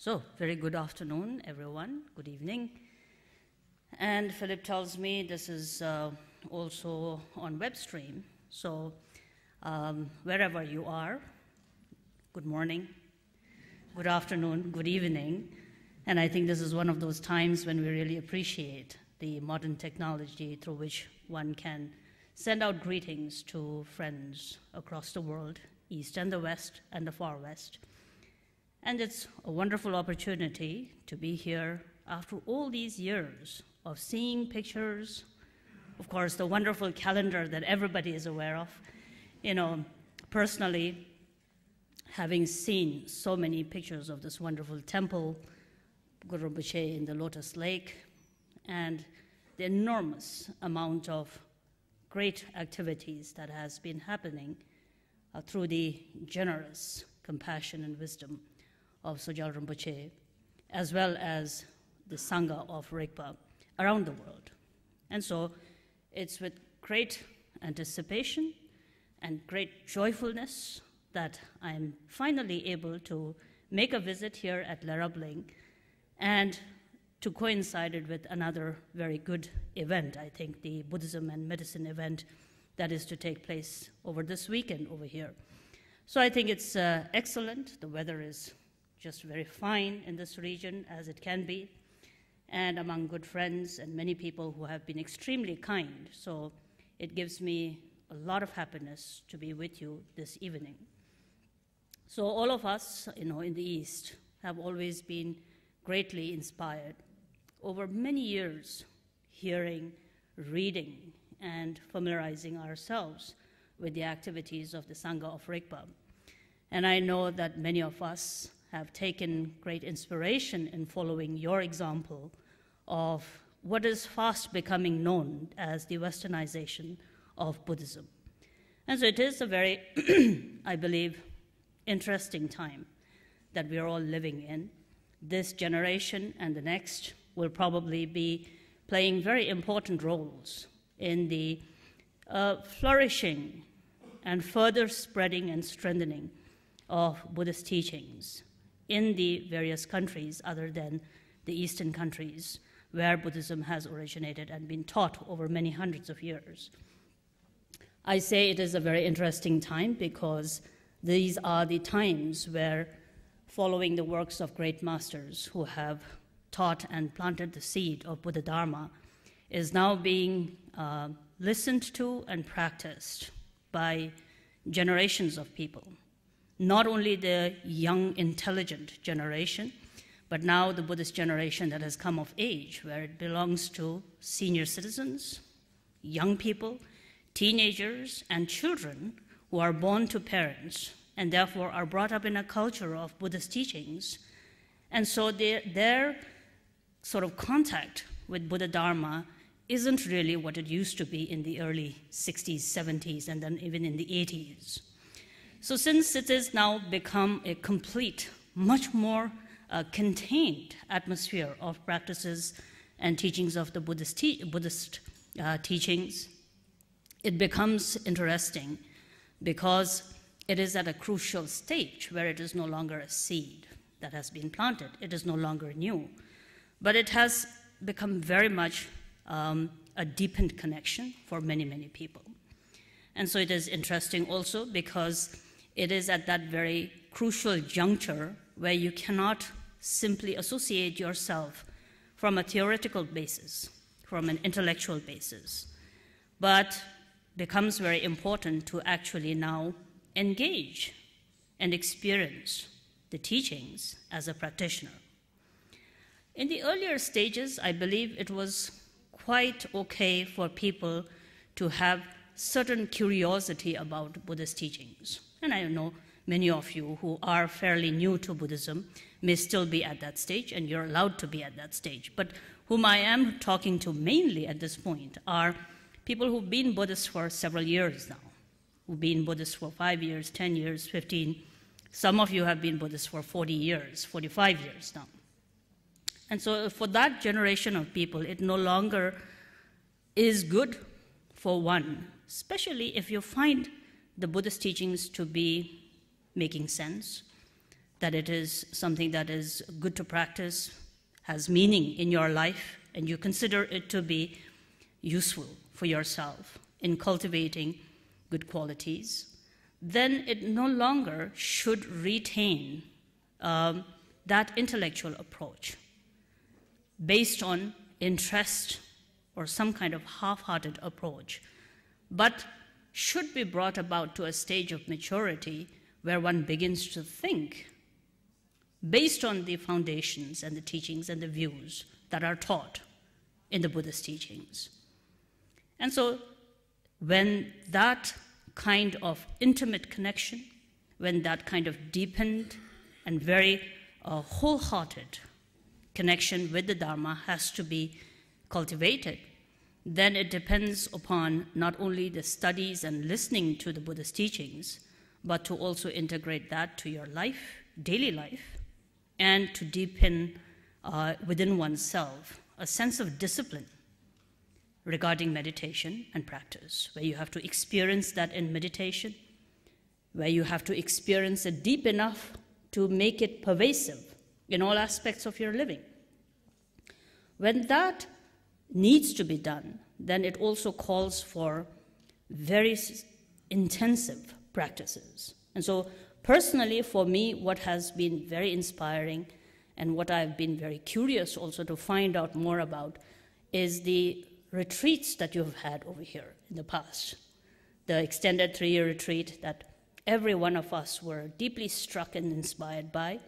So, very good afternoon, everyone. Good evening. And Philip tells me this is uh, also on web stream. So, um, wherever you are, good morning, good afternoon, good evening. And I think this is one of those times when we really appreciate the modern technology through which one can send out greetings to friends across the world, East and the West and the Far West. And it's a wonderful opportunity to be here after all these years of seeing pictures, of course, the wonderful calendar that everybody is aware of. You know, personally, having seen so many pictures of this wonderful temple, Guru Rinpoche in the Lotus Lake, and the enormous amount of great activities that has been happening uh, through the generous compassion and wisdom of Sojal Rinpoche, as well as the Sangha of Rigpa around the world. And so it's with great anticipation and great joyfulness that I'm finally able to make a visit here at Lerabling and to coincide it with another very good event, I think, the Buddhism and Medicine event that is to take place over this weekend over here. So I think it's uh, excellent. The weather is just very fine in this region as it can be, and among good friends and many people who have been extremely kind. So it gives me a lot of happiness to be with you this evening. So all of us, you know, in the East have always been greatly inspired over many years hearing, reading, and familiarizing ourselves with the activities of the Sangha of Rigpa. And I know that many of us have taken great inspiration in following your example of what is fast becoming known as the westernization of Buddhism. And so it is a very, I believe, interesting time that we are all living in. This generation and the next will probably be playing very important roles in the uh, flourishing and further spreading and strengthening of Buddhist teachings in the various countries other than the Eastern countries where Buddhism has originated and been taught over many hundreds of years. I say it is a very interesting time because these are the times where, following the works of great masters who have taught and planted the seed of Buddha Dharma, is now being uh, listened to and practiced by generations of people not only the young, intelligent generation, but now the Buddhist generation that has come of age, where it belongs to senior citizens, young people, teenagers, and children who are born to parents and therefore are brought up in a culture of Buddhist teachings. And so their, their sort of contact with Buddha Dharma isn't really what it used to be in the early 60s, 70s, and then even in the 80s. So since it is now become a complete, much more uh, contained atmosphere of practices and teachings of the Buddhist, te Buddhist uh, teachings, it becomes interesting because it is at a crucial stage where it is no longer a seed that has been planted. It is no longer new. But it has become very much um, a deepened connection for many, many people. And so it is interesting also because it is at that very crucial juncture where you cannot simply associate yourself from a theoretical basis, from an intellectual basis, but becomes very important to actually now engage and experience the teachings as a practitioner. In the earlier stages, I believe it was quite okay for people to have certain curiosity about Buddhist teachings and I know many of you who are fairly new to Buddhism may still be at that stage, and you're allowed to be at that stage. But whom I am talking to mainly at this point are people who've been Buddhists for several years now, who've been Buddhists for five years, 10 years, 15. Some of you have been Buddhists for 40 years, 45 years now. And so for that generation of people, it no longer is good for one, especially if you find the Buddhist teachings to be making sense, that it is something that is good to practice, has meaning in your life, and you consider it to be useful for yourself in cultivating good qualities, then it no longer should retain um, that intellectual approach based on interest or some kind of half hearted approach, but should be brought about to a stage of maturity where one begins to think based on the foundations and the teachings and the views that are taught in the Buddhist teachings. And so, when that kind of intimate connection, when that kind of deepened and very uh, wholehearted connection with the Dharma has to be cultivated, then it depends upon not only the studies and listening to the Buddha's teachings, but to also integrate that to your life, daily life, and to deepen uh, within oneself a sense of discipline regarding meditation and practice, where you have to experience that in meditation, where you have to experience it deep enough to make it pervasive in all aspects of your living. When that needs to be done, then it also calls for very intensive practices. And so, personally, for me, what has been very inspiring and what I've been very curious also to find out more about is the retreats that you've had over here in the past. The extended three year retreat that every one of us were deeply struck and inspired by.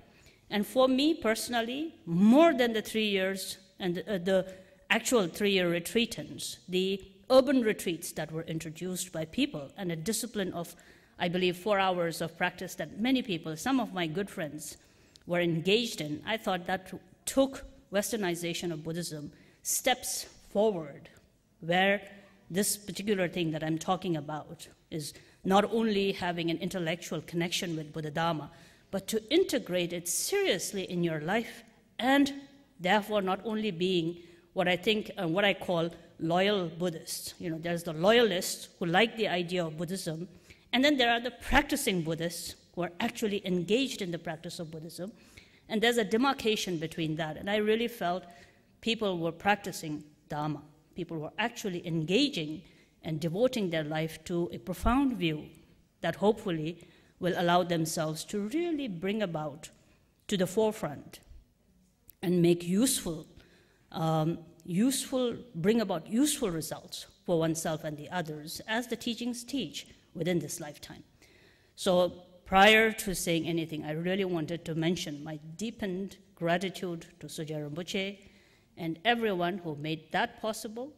And for me personally, more than the three years and the, uh, the actual three-year retreatants, the urban retreats that were introduced by people, and a discipline of, I believe, four hours of practice that many people, some of my good friends, were engaged in, I thought that took westernization of Buddhism steps forward where this particular thing that I'm talking about is not only having an intellectual connection with Buddha Dharma, but to integrate it seriously in your life and therefore not only being what I think and uh, what I call loyal Buddhists. You know, there's the loyalists who like the idea of Buddhism, and then there are the practicing Buddhists who are actually engaged in the practice of Buddhism. And there's a demarcation between that. And I really felt people were practicing Dharma. People were actually engaging and devoting their life to a profound view that hopefully will allow themselves to really bring about to the forefront and make useful um, useful, bring about useful results for oneself and the others as the teachings teach within this lifetime. So prior to saying anything, I really wanted to mention my deepened gratitude to Sujaya Rinpoche and everyone who made that possible,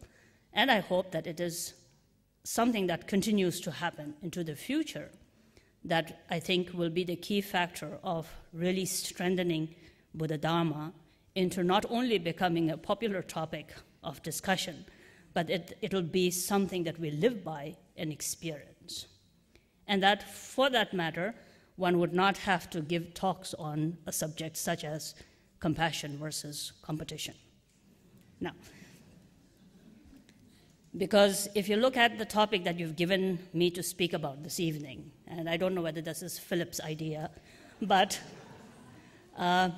and I hope that it is something that continues to happen into the future that I think will be the key factor of really strengthening Buddha Dharma into not only becoming a popular topic of discussion, but it, it'll be something that we live by and experience. And that, for that matter, one would not have to give talks on a subject such as compassion versus competition. Now, because if you look at the topic that you've given me to speak about this evening, and I don't know whether this is Philip's idea, but uh,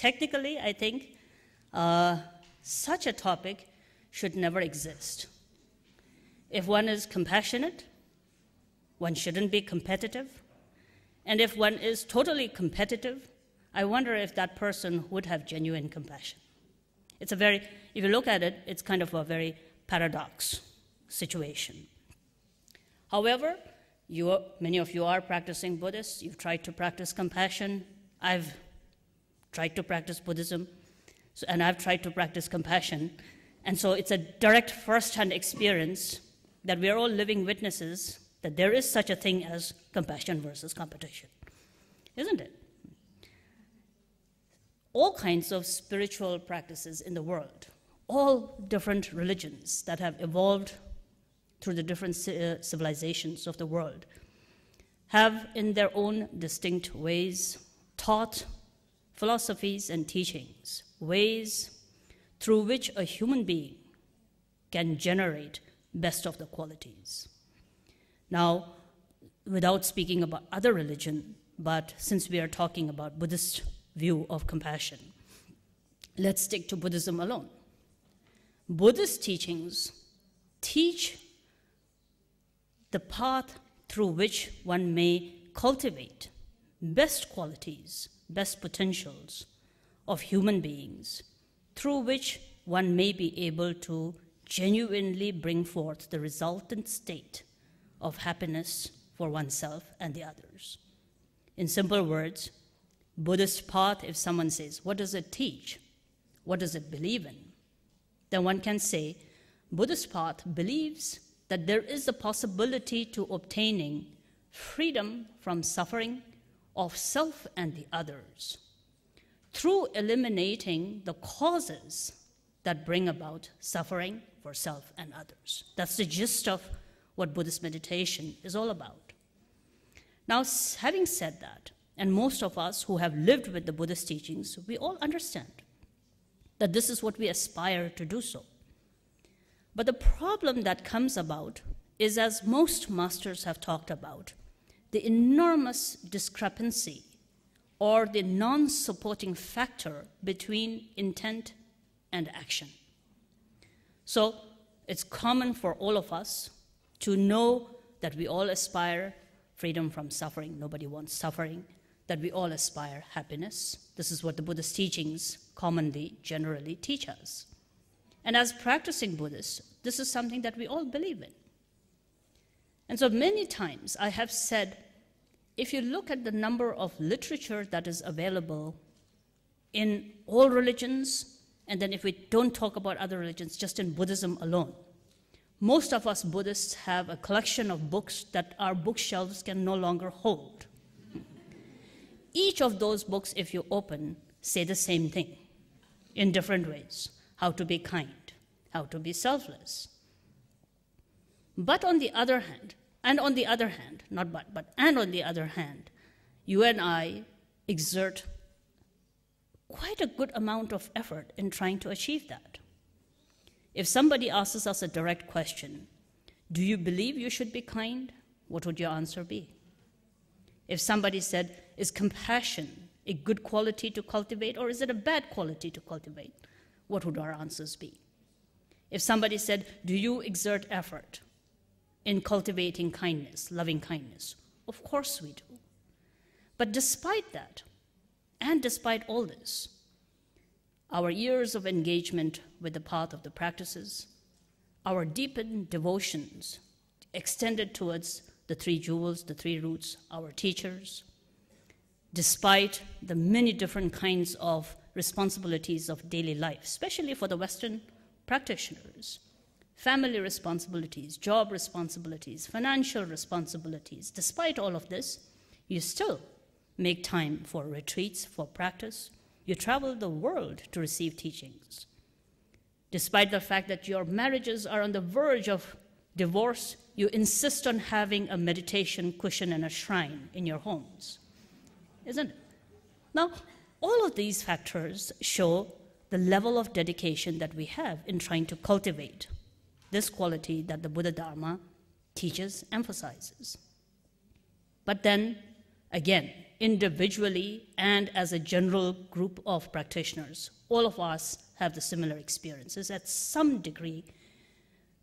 technically, I think uh, such a topic should never exist. If one is compassionate, one shouldn't be competitive. And if one is totally competitive, I wonder if that person would have genuine compassion. It's a very, if you look at it, it's kind of a very paradox situation. However, you, many of you are practicing Buddhists. You've tried to practice compassion. I've tried to practice Buddhism, and I've tried to practice compassion. And so it's a direct first-hand experience that we are all living witnesses that there is such a thing as compassion versus competition, isn't it? All kinds of spiritual practices in the world, all different religions that have evolved through the different uh, civilizations of the world, have in their own distinct ways taught philosophies and teachings, ways through which a human being can generate best of the qualities. Now, without speaking about other religion, but since we are talking about Buddhist view of compassion, let's stick to Buddhism alone. Buddhist teachings teach the path through which one may cultivate best qualities best potentials of human beings through which one may be able to genuinely bring forth the resultant state of happiness for oneself and the others. In simple words, Buddhist path, if someone says, What does it teach? What does it believe in? Then one can say, Buddhist path believes that there is a possibility to obtaining freedom from suffering of self and the others through eliminating the causes that bring about suffering for self and others. That's the gist of what Buddhist meditation is all about. Now, having said that, and most of us who have lived with the Buddhist teachings, we all understand that this is what we aspire to do so. But the problem that comes about is, as most masters have talked about, the enormous discrepancy or the non supporting factor between intent and action. So it's common for all of us to know that we all aspire freedom from suffering, nobody wants suffering, that we all aspire happiness. This is what the Buddhist teachings commonly, generally teach us. And as practicing Buddhists, this is something that we all believe in. And so many times I have said, if you look at the number of literature that is available in all religions, and then if we don't talk about other religions, just in Buddhism alone, most of us Buddhists have a collection of books that our bookshelves can no longer hold. Each of those books, if you open, say the same thing in different ways how to be kind, how to be selfless. But on the other hand, and on the other hand, not but, but, and on the other hand, you and I exert quite a good amount of effort in trying to achieve that. If somebody asks us a direct question, do you believe you should be kind? What would your answer be? If somebody said, is compassion a good quality to cultivate or is it a bad quality to cultivate? What would our answers be? If somebody said, do you exert effort? in cultivating kindness, loving kindness? Of course we do. But despite that, and despite all this, our years of engagement with the path of the practices, our deepened devotions extended towards the three jewels, the three roots, our teachers, despite the many different kinds of responsibilities of daily life, especially for the Western practitioners family responsibilities, job responsibilities, financial responsibilities. Despite all of this, you still make time for retreats, for practice. You travel the world to receive teachings. Despite the fact that your marriages are on the verge of divorce, you insist on having a meditation cushion and a shrine in your homes. Isn't it? Now, all of these factors show the level of dedication that we have in trying to cultivate this quality that the Buddha Dharma teaches emphasizes. But then, again, individually and as a general group of practitioners, all of us have the similar experiences. At some degree,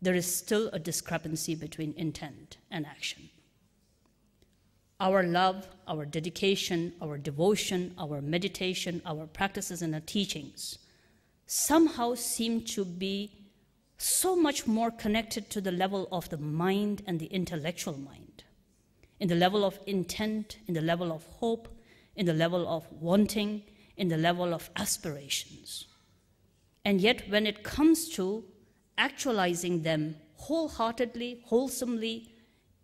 there is still a discrepancy between intent and action. Our love, our dedication, our devotion, our meditation, our practices, and our teachings somehow seem to be so much more connected to the level of the mind and the intellectual mind, in the level of intent, in the level of hope, in the level of wanting, in the level of aspirations. And yet, when it comes to actualizing them wholeheartedly, wholesomely,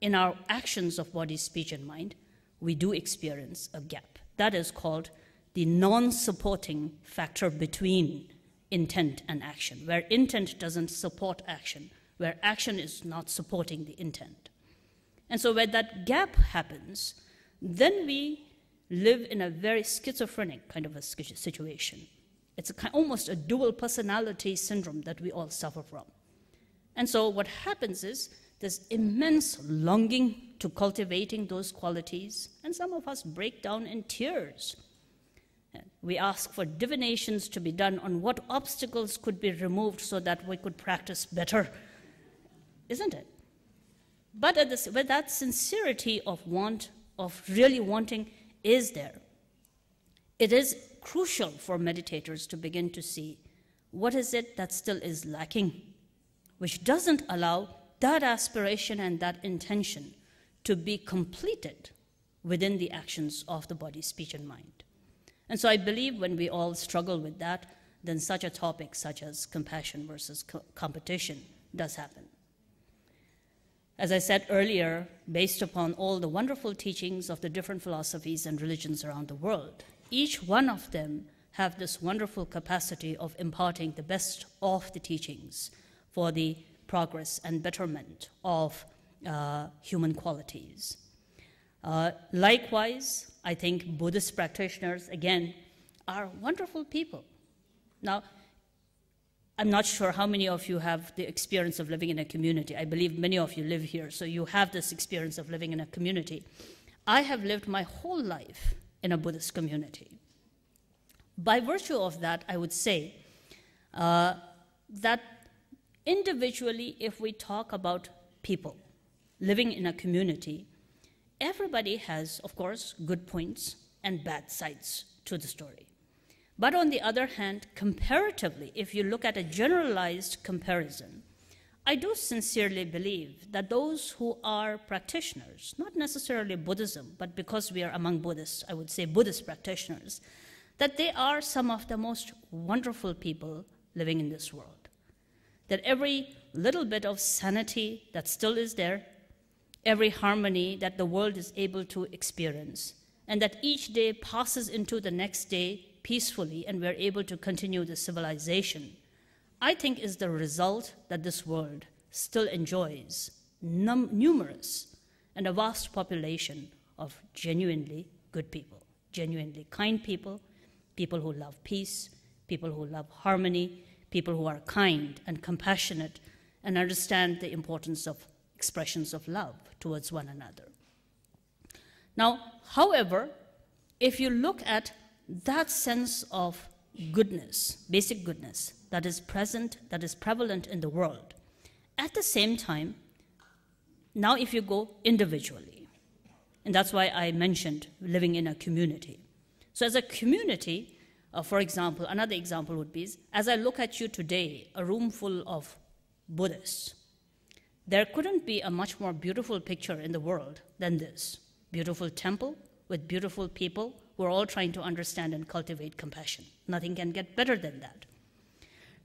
in our actions of body, speech, and mind, we do experience a gap. That is called the non supporting factor between intent and action, where intent doesn't support action, where action is not supporting the intent. And so, where that gap happens, then we live in a very schizophrenic kind of a situation. It's a, almost a dual personality syndrome that we all suffer from. And so, what happens is this immense longing to cultivating those qualities, and some of us break down in tears we ask for divinations to be done on what obstacles could be removed so that we could practice better. Isn't it? But this, with that sincerity of want, of really wanting, is there. It is crucial for meditators to begin to see what is it that still is lacking, which doesn't allow that aspiration and that intention to be completed within the actions of the body, speech, and mind. And so I believe when we all struggle with that, then such a topic such as compassion versus co competition does happen. As I said earlier, based upon all the wonderful teachings of the different philosophies and religions around the world, each one of them have this wonderful capacity of imparting the best of the teachings for the progress and betterment of uh, human qualities. Uh, likewise, I think Buddhist practitioners, again, are wonderful people. Now, I'm not sure how many of you have the experience of living in a community. I believe many of you live here, so you have this experience of living in a community. I have lived my whole life in a Buddhist community. By virtue of that, I would say uh, that individually, if we talk about people living in a community, everybody has, of course, good points and bad sides to the story. But on the other hand, comparatively, if you look at a generalized comparison, I do sincerely believe that those who are practitioners, not necessarily Buddhism, but because we are among Buddhists, I would say Buddhist practitioners, that they are some of the most wonderful people living in this world. That every little bit of sanity that still is there every harmony that the world is able to experience, and that each day passes into the next day peacefully and we're able to continue the civilization, I think is the result that this world still enjoys num- numerous and a vast population of genuinely good people, genuinely kind people, people who love peace, people who love harmony, people who are kind and compassionate and understand the importance of expressions of love towards one another. Now, however, if you look at that sense of goodness, basic goodness, that is present, that is prevalent in the world, at the same time, now if you go individually, and that's why I mentioned living in a community. So, as a community, uh, for example, another example would be as I look at you today, a room full of Buddhists, there couldn't be a much more beautiful picture in the world than this beautiful temple with beautiful people who are all trying to understand and cultivate compassion. Nothing can get better than that.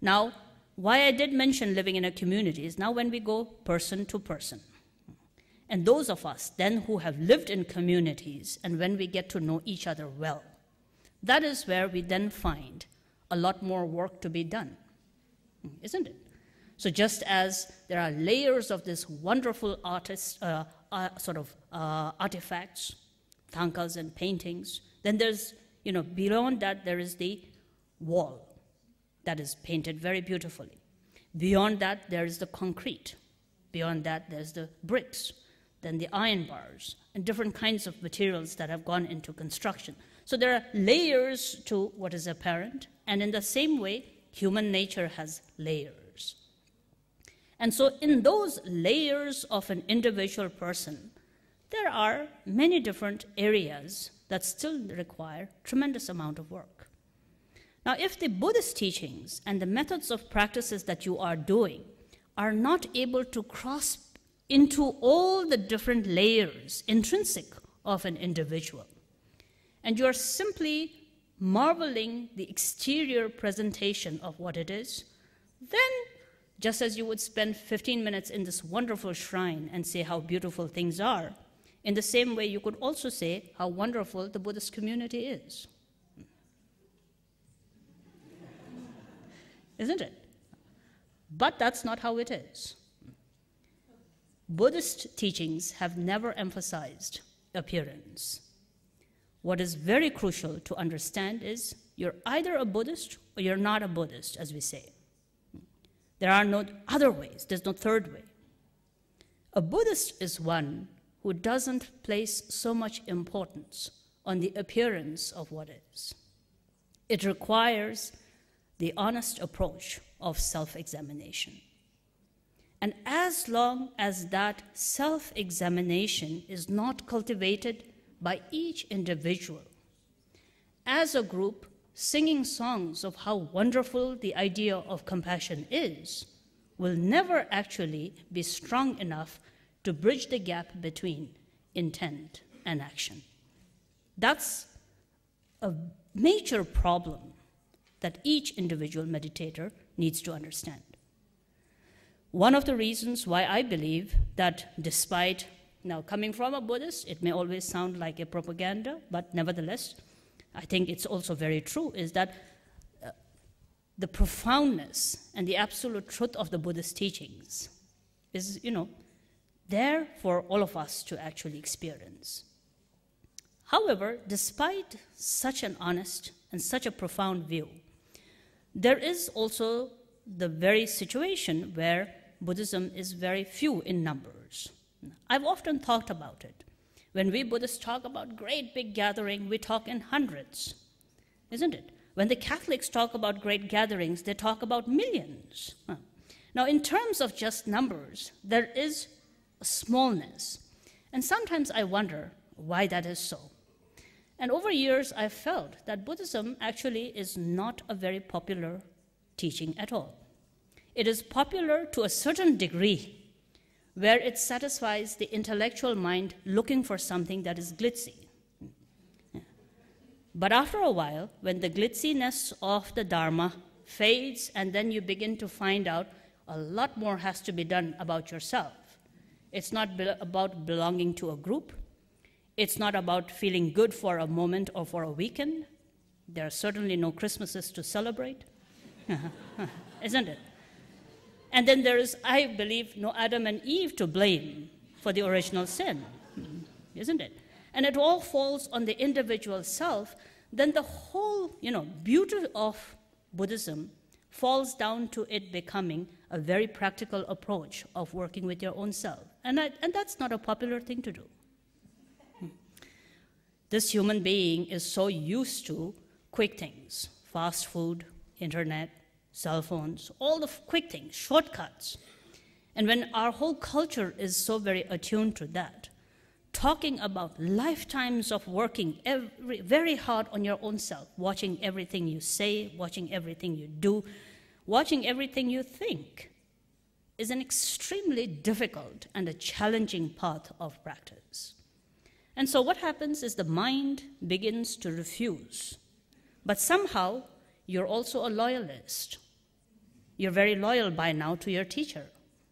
Now, why I did mention living in a community is now when we go person to person. And those of us then who have lived in communities and when we get to know each other well, that is where we then find a lot more work to be done, hmm, isn't it? So just as there are layers of this wonderful artist, uh, uh, sort of uh, artifacts, tankas and paintings, then there's, you know, beyond that there is the wall that is painted very beautifully. Beyond that there is the concrete. Beyond that there's the bricks, then the iron bars, and different kinds of materials that have gone into construction. So there are layers to what is apparent, and in the same way, human nature has layers. And so in those layers of an individual person, there are many different areas that still require tremendous amount of work. Now, if the Buddhist teachings and the methods of practices that you are doing are not able to cross into all the different layers intrinsic of an individual, and you are simply marveling the exterior presentation of what it is, then just as you would spend 15 minutes in this wonderful shrine and say how beautiful things are, in the same way you could also say how wonderful the Buddhist community is. Isn't it? But that's not how it is. Buddhist teachings have never emphasized appearance. What is very crucial to understand is you're either a Buddhist or you're not a Buddhist, as we say. There are no other ways, there's no third way. A Buddhist is one who doesn't place so much importance on the appearance of what is. It requires the honest approach of self examination. And as long as that self examination is not cultivated by each individual, as a group, singing songs of how wonderful the idea of compassion is will never actually be strong enough to bridge the gap between intent and action. That's a major problem that each individual meditator needs to understand. One of the reasons why I believe that despite now coming from a Buddhist, it may always sound like a propaganda, but nevertheless, I think it's also very true, is that uh, the profoundness and the absolute truth of the Buddhist teachings is, you know, there for all of us to actually experience. However, despite such an honest and such a profound view, there is also the very situation where Buddhism is very few in numbers. I've often thought about it. When we Buddhists talk about great big gathering, we talk in hundreds, isn't it? When the Catholics talk about great gatherings, they talk about millions. Huh. Now, in terms of just numbers, there is smallness. And sometimes I wonder why that is so. And over years, I felt that Buddhism actually is not a very popular teaching at all. It is popular to a certain degree where it satisfies the intellectual mind looking for something that is glitzy. But after a while, when the glitziness of the Dharma fades, and then you begin to find out a lot more has to be done about yourself. It's not be about belonging to a group, it's not about feeling good for a moment or for a weekend. There are certainly no Christmases to celebrate, isn't it? And then there is, I believe, no Adam and Eve to blame for the original sin, hmm, isn't it? And it all falls on the individual self, then the whole, you know, beauty of Buddhism falls down to it becoming a very practical approach of working with your own self. And, I, and that's not a popular thing to do. Hmm. this human being is so used to quick things fast food, internet, cell phones, all the quick things, shortcuts. And when our whole culture is so very attuned to that, talking about lifetimes of working every, very hard on your own self, watching everything you say, watching everything you do, watching everything you think, is an extremely difficult and a challenging path of practice. And so what happens is the mind begins to refuse. But somehow, you're also a loyalist you're very loyal by now to your teacher.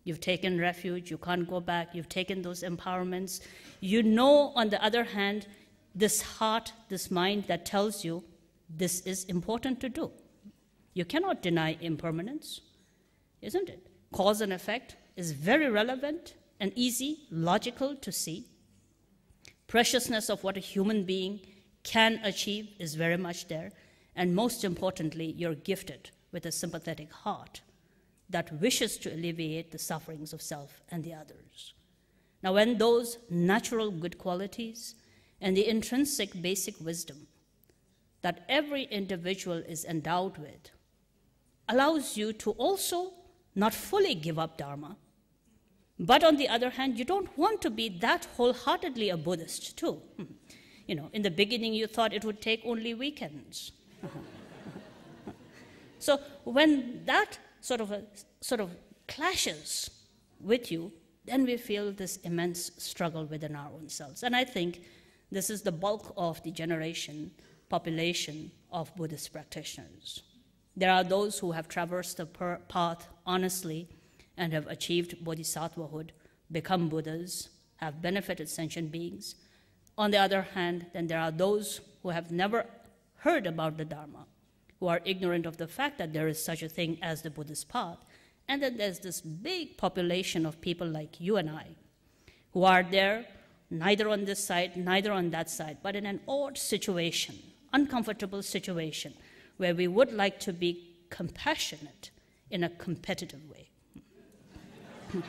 You've taken refuge, you can't go back, you've taken those empowerments. You know, on the other hand, this heart, this mind that tells you this is important to do. You cannot deny impermanence, isn't it? Cause and effect is very relevant and easy, logical to see. Preciousness of what a human being can achieve is very much there. And most importantly, you're gifted with a sympathetic heart that wishes to alleviate the sufferings of self and the others. Now, when those natural good qualities and the intrinsic basic wisdom that every individual is endowed with allows you to also not fully give up Dharma, but on the other hand, you don't want to be that wholeheartedly a Buddhist, too. Hmm. You know, in the beginning, you thought it would take only weekends. Uh -huh. So when that sort of, a, sort of clashes with you, then we feel this immense struggle within our own selves. And I think this is the bulk of the generation population of Buddhist practitioners. There are those who have traversed the path honestly and have achieved bodhisattvahood, become Buddhas, have benefited sentient beings. On the other hand, then there are those who have never heard about the Dharma who are ignorant of the fact that there is such a thing as the Buddhist path. And then there's this big population of people like you and I who are there, neither on this side, neither on that side, but in an odd situation, uncomfortable situation, where we would like to be compassionate in a competitive way.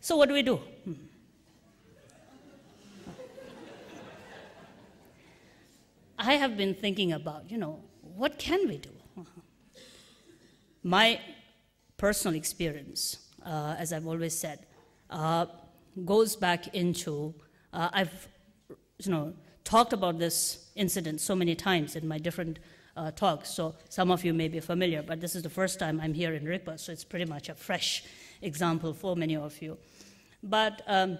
so, what do we do? Hmm. I have been thinking about, you know, what can we do? Uh-huh. My personal experience, uh, as I've always said, uh, goes back into uh, I've, you know, talked about this incident so many times in my different uh, talks. So some of you may be familiar, but this is the first time I'm here in Riga, so it's pretty much a fresh example for many of you. But um,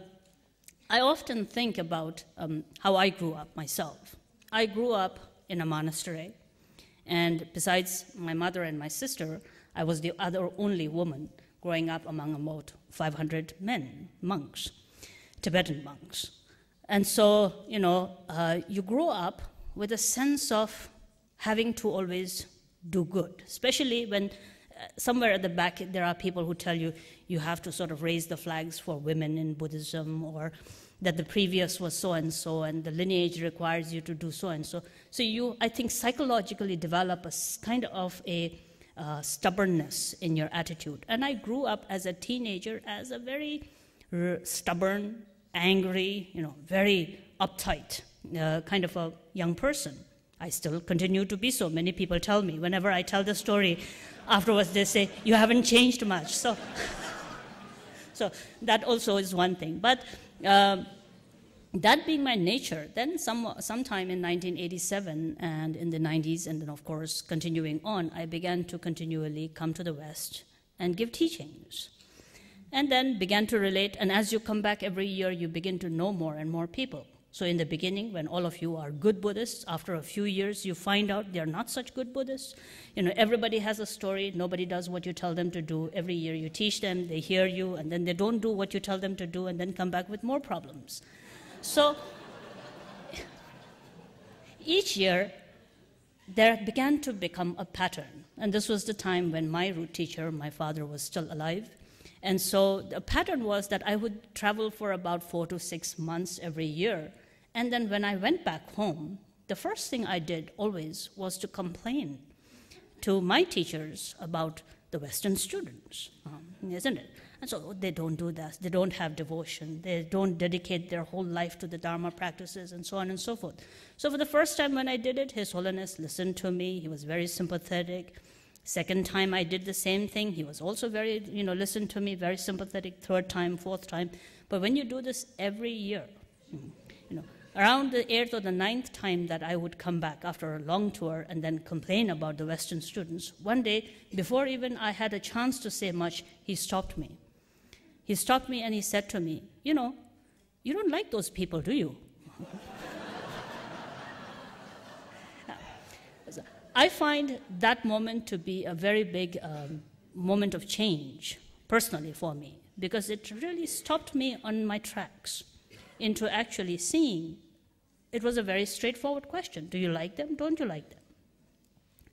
I often think about um, how I grew up myself. I grew up in a monastery, and besides my mother and my sister, I was the other only woman growing up among about 500 men, monks, Tibetan monks. And so, you know, uh, you grow up with a sense of having to always do good, especially when uh, somewhere at the back there are people who tell you you have to sort of raise the flags for women in Buddhism or that the previous was so and so, and the lineage requires you to do so and so. So you, I think, psychologically develop a kind of a uh, stubbornness in your attitude. And I grew up as a teenager as a very stubborn, angry, you know, very uptight uh, kind of a young person. I still continue to be so. Many people tell me whenever I tell the story, afterwards they say, "You haven't changed much." So, so that also is one thing. But uh, that being my nature, then some, sometime in 1987 and in the 90s, and then of course continuing on, I began to continually come to the West and give teachings. And then began to relate, and as you come back every year, you begin to know more and more people. So in the beginning, when all of you are good Buddhists, after a few years, you find out they are not such good Buddhists. You know, everybody has a story. Nobody does what you tell them to do. Every year you teach them, they hear you, and then they don't do what you tell them to do, and then come back with more problems. So each year, there began to become a pattern. And this was the time when my root teacher, my father, was still alive. And so the pattern was that I would travel for about four to six months every year and then when I went back home, the first thing I did always was to complain to my teachers about the Western students, um, isn't it? And so they don't do that. They don't have devotion. They don't dedicate their whole life to the Dharma practices and so on and so forth. So, for the first time when I did it, His Holiness listened to me. He was very sympathetic. Second time I did the same thing. He was also very, you know, listened to me, very sympathetic. Third time, fourth time. But when you do this every year, hmm, around the eighth or the ninth time that I would come back after a long tour and then complain about the Western students, one day, before even I had a chance to say much, he stopped me. He stopped me and he said to me, You know, you don't like those people, do you? I find that moment to be a very big um, moment of change, personally, for me, because it really stopped me on my tracks into actually seeing it was a very straightforward question. Do you like them? Don't you like them?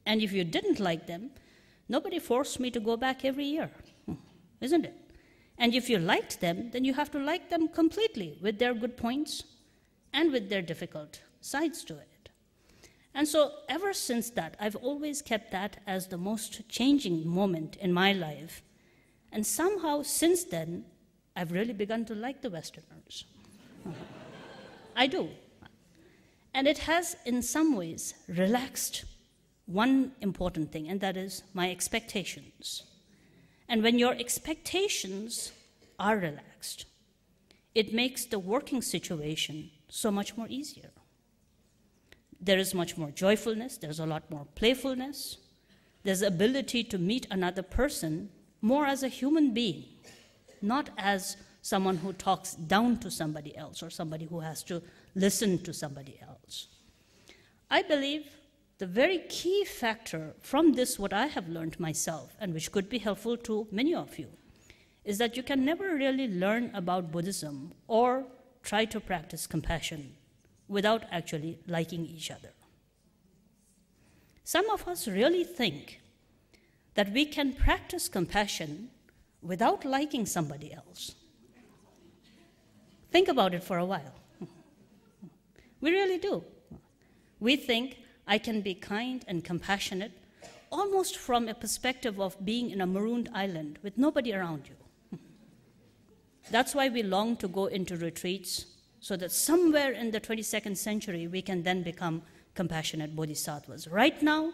And if you didn't like them, nobody forced me to go back every year, isn't it? And if you liked them, then you have to like them completely with their good points and with their difficult sides to it. And so, ever since that, I've always kept that as the most changing moment in my life. And somehow, since then, I've really begun to like the Westerners. I do. And it has, in some ways, relaxed one important thing, and that is my expectations. And when your expectations are relaxed, it makes the working situation so much more easier. There is much more joyfulness, there's a lot more playfulness, there's ability to meet another person more as a human being, not as someone who talks down to somebody else or somebody who has to listen to somebody else. I believe the very key factor from this, what I have learned myself, and which could be helpful to many of you, is that you can never really learn about Buddhism or try to practice compassion without actually liking each other. Some of us really think that we can practice compassion without liking somebody else. Think about it for a while. We really do. We think I can be kind and compassionate almost from a perspective of being in a marooned island with nobody around you. That's why we long to go into retreats so that somewhere in the 22nd century we can then become compassionate bodhisattvas. Right now,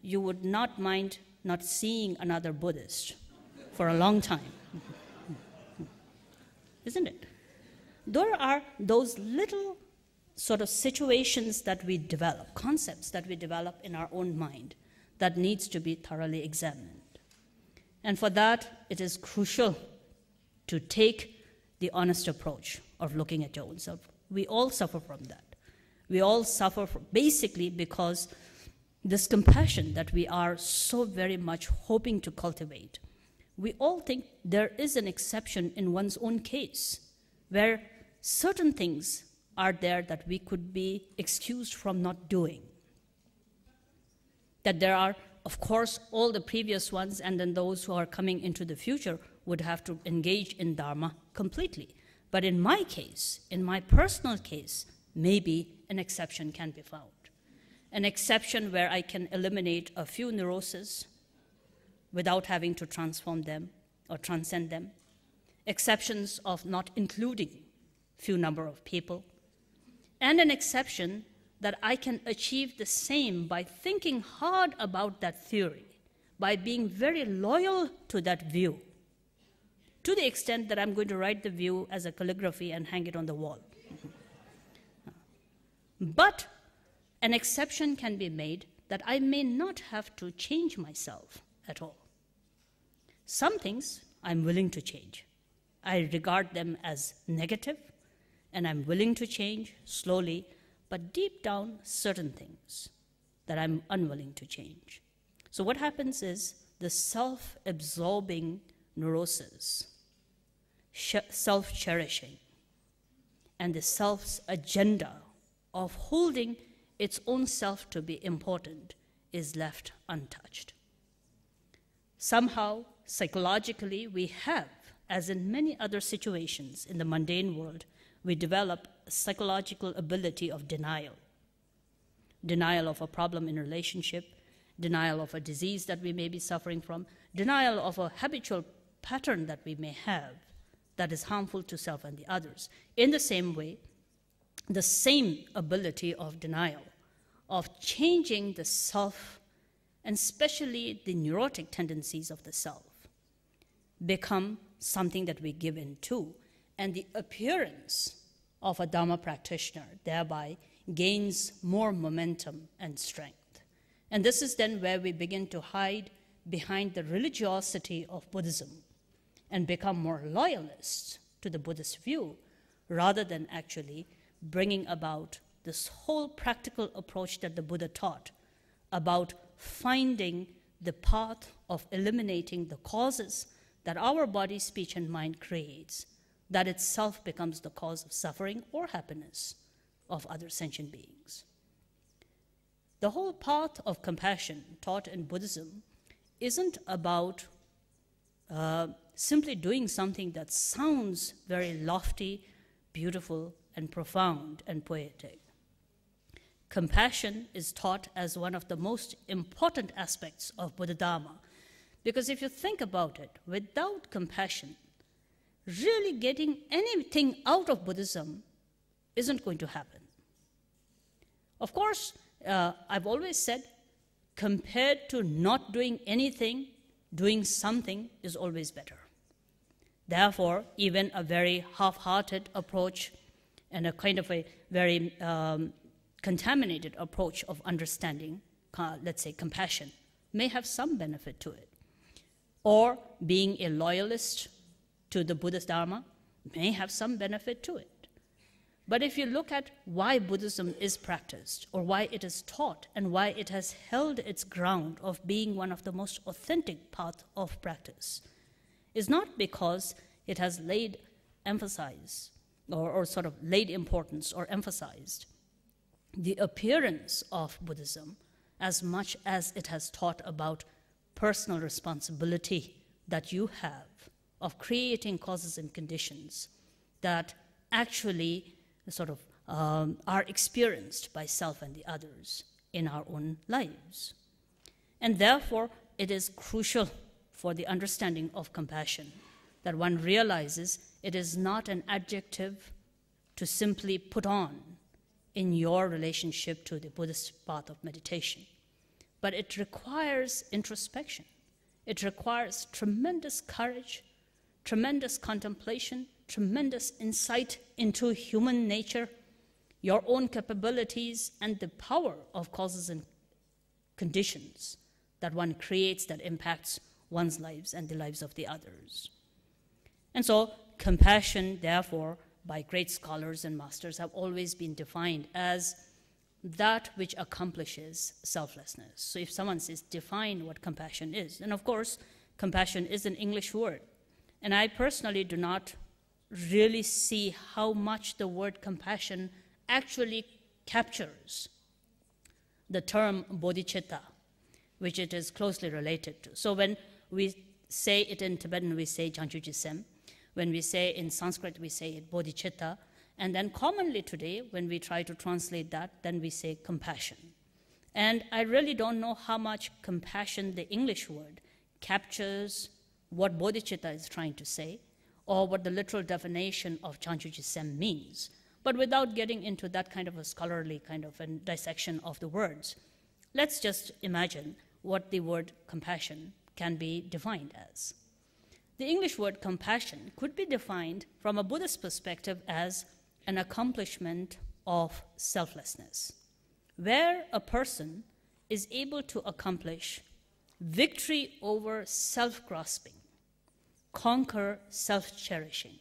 you would not mind not seeing another Buddhist for a long time. Isn't it? There are those little sort of situations that we develop, concepts that we develop in our own mind that needs to be thoroughly examined. And for that, it is crucial to take the honest approach of looking at your own self. We all suffer from that. We all suffer from, basically because this compassion that we are so very much hoping to cultivate. We all think there is an exception in one's own case where certain things are there that we could be excused from not doing. That there are, of course, all the previous ones, and then those who are coming into the future would have to engage in Dharma completely. But in my case, in my personal case, maybe an exception can be found. An exception where I can eliminate a few neuroses without having to transform them or transcend them. Exceptions of not including few number of people and an exception that I can achieve the same by thinking hard about that theory, by being very loyal to that view, to the extent that I'm going to write the view as a calligraphy and hang it on the wall. but an exception can be made that I may not have to change myself at all. Some things I'm willing to change. I regard them as negative and I'm willing to change slowly, but deep down, certain things that I'm unwilling to change. So, what happens is the self absorbing neurosis, self cherishing, and the self's agenda of holding its own self to be important is left untouched. Somehow, psychologically, we have, as in many other situations in the mundane world, we develop psychological ability of denial. Denial of a problem in relationship, denial of a disease that we may be suffering from, denial of a habitual pattern that we may have that is harmful to self and the others. In the same way, the same ability of denial, of changing the self, and especially the neurotic tendencies of the self, become something that we give in to, and the appearance of a Dharma practitioner, thereby gains more momentum and strength. And this is then where we begin to hide behind the religiosity of Buddhism and become more loyalists to the Buddhist view rather than actually bringing about this whole practical approach that the Buddha taught about finding the path of eliminating the causes that our body, speech, and mind creates that itself becomes the cause of suffering or happiness of other sentient beings. The whole path of compassion taught in Buddhism isn't about uh, simply doing something that sounds very lofty, beautiful, and profound and poetic. Compassion is taught as one of the most important aspects of Buddha Dharma, because if you think about it, without compassion, really getting anything out of Buddhism isn't going to happen. Of course, uh, I've always said, compared to not doing anything, doing something is always better. Therefore, even a very half hearted approach and a kind of a very um, contaminated approach of understanding, let's say compassion, may have some benefit to it. Or being a loyalist to the Buddhist Dharma may have some benefit to it. But if you look at why Buddhism is practiced, or why it is taught, and why it has held its ground of being one of the most authentic paths of practice, is not because it has laid emphasize, or, or sort of laid importance or emphasized the appearance of Buddhism as much as it has taught about personal responsibility that you have of creating causes and conditions that actually sort of um, are experienced by self and the others in our own lives. And therefore, it is crucial for the understanding of compassion that one realizes it is not an adjective to simply put on in your relationship to the Buddhist path of meditation, but it requires introspection. It requires tremendous courage tremendous contemplation, tremendous insight into human nature, your own capabilities, and the power of causes and conditions that one creates that impacts one's lives and the lives of the others. And so, compassion, therefore, by great scholars and masters, have always been defined as that which accomplishes selflessness. So, if someone says, define what compassion is, and of course, compassion is an English word, and I personally do not really see how much the word compassion actually captures the term bodhicitta, which it is closely related to. So when we say it in Tibetan, we say sem. When we say in Sanskrit, we say it bodhicitta. And then commonly today, when we try to translate that, then we say compassion. And I really don't know how much compassion the English word captures what bodhicitta is trying to say or what the literal definition of Chanchuji Sem means, but without getting into that kind of a scholarly kind of a dissection of the words. Let's just imagine what the word compassion can be defined as. The English word compassion could be defined from a Buddhist perspective as an accomplishment of selflessness, where a person is able to accomplish victory over self grasping conquer self cherishing.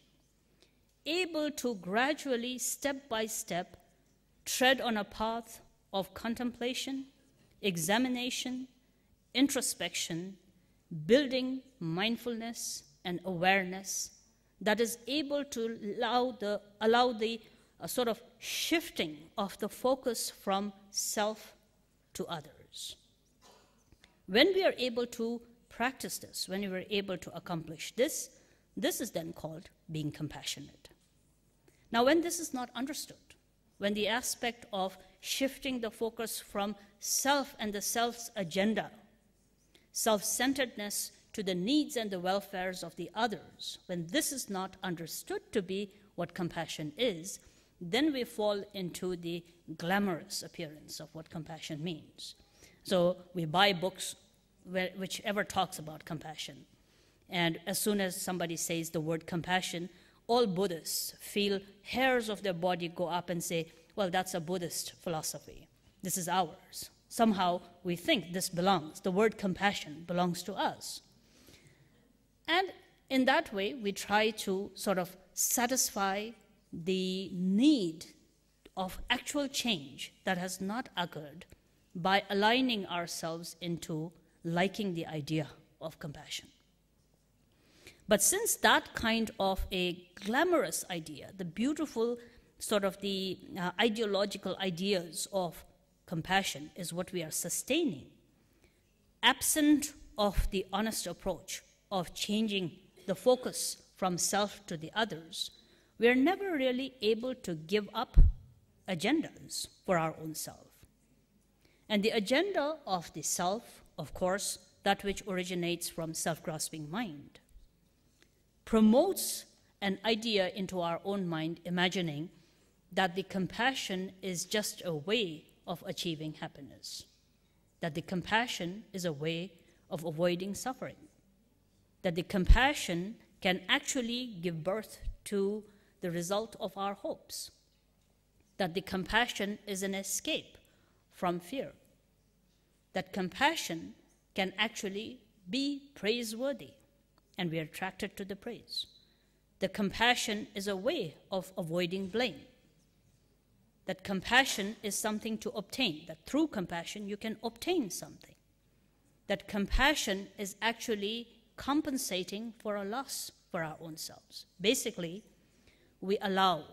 Able to gradually, step by step, tread on a path of contemplation, examination, introspection, building mindfulness and awareness that is able to allow the, allow the a uh, sort of shifting of the focus from self to others. When we are able to practice this, when you are able to accomplish this, this is then called being compassionate. Now, when this is not understood, when the aspect of shifting the focus from self and the self's agenda, self centeredness to the needs and the welfares of the others, when this is not understood to be what compassion is, then we fall into the glamorous appearance of what compassion means. So we buy books which ever talks about compassion. And as soon as somebody says the word compassion, all Buddhists feel hairs of their body go up and say, well, that's a Buddhist philosophy. This is ours. Somehow we think this belongs. The word compassion belongs to us. And in that way, we try to sort of satisfy the need of actual change that has not occurred by aligning ourselves into liking the idea of compassion. But since that kind of a glamorous idea, the beautiful sort of the uh, ideological ideas of compassion is what we are sustaining, absent of the honest approach of changing the focus from self to the others, we are never really able to give up agendas for our own self. And the agenda of the self of course, that which originates from self grasping mind, promotes an idea into our own mind, imagining that the compassion is just a way of achieving happiness, that the compassion is a way of avoiding suffering, that the compassion can actually give birth to the result of our hopes, that the compassion is an escape from fear that compassion can actually be praiseworthy, and we are attracted to the praise. The compassion is a way of avoiding blame. That compassion is something to obtain, that through compassion you can obtain something. That compassion is actually compensating for a loss for our own selves. Basically, we allow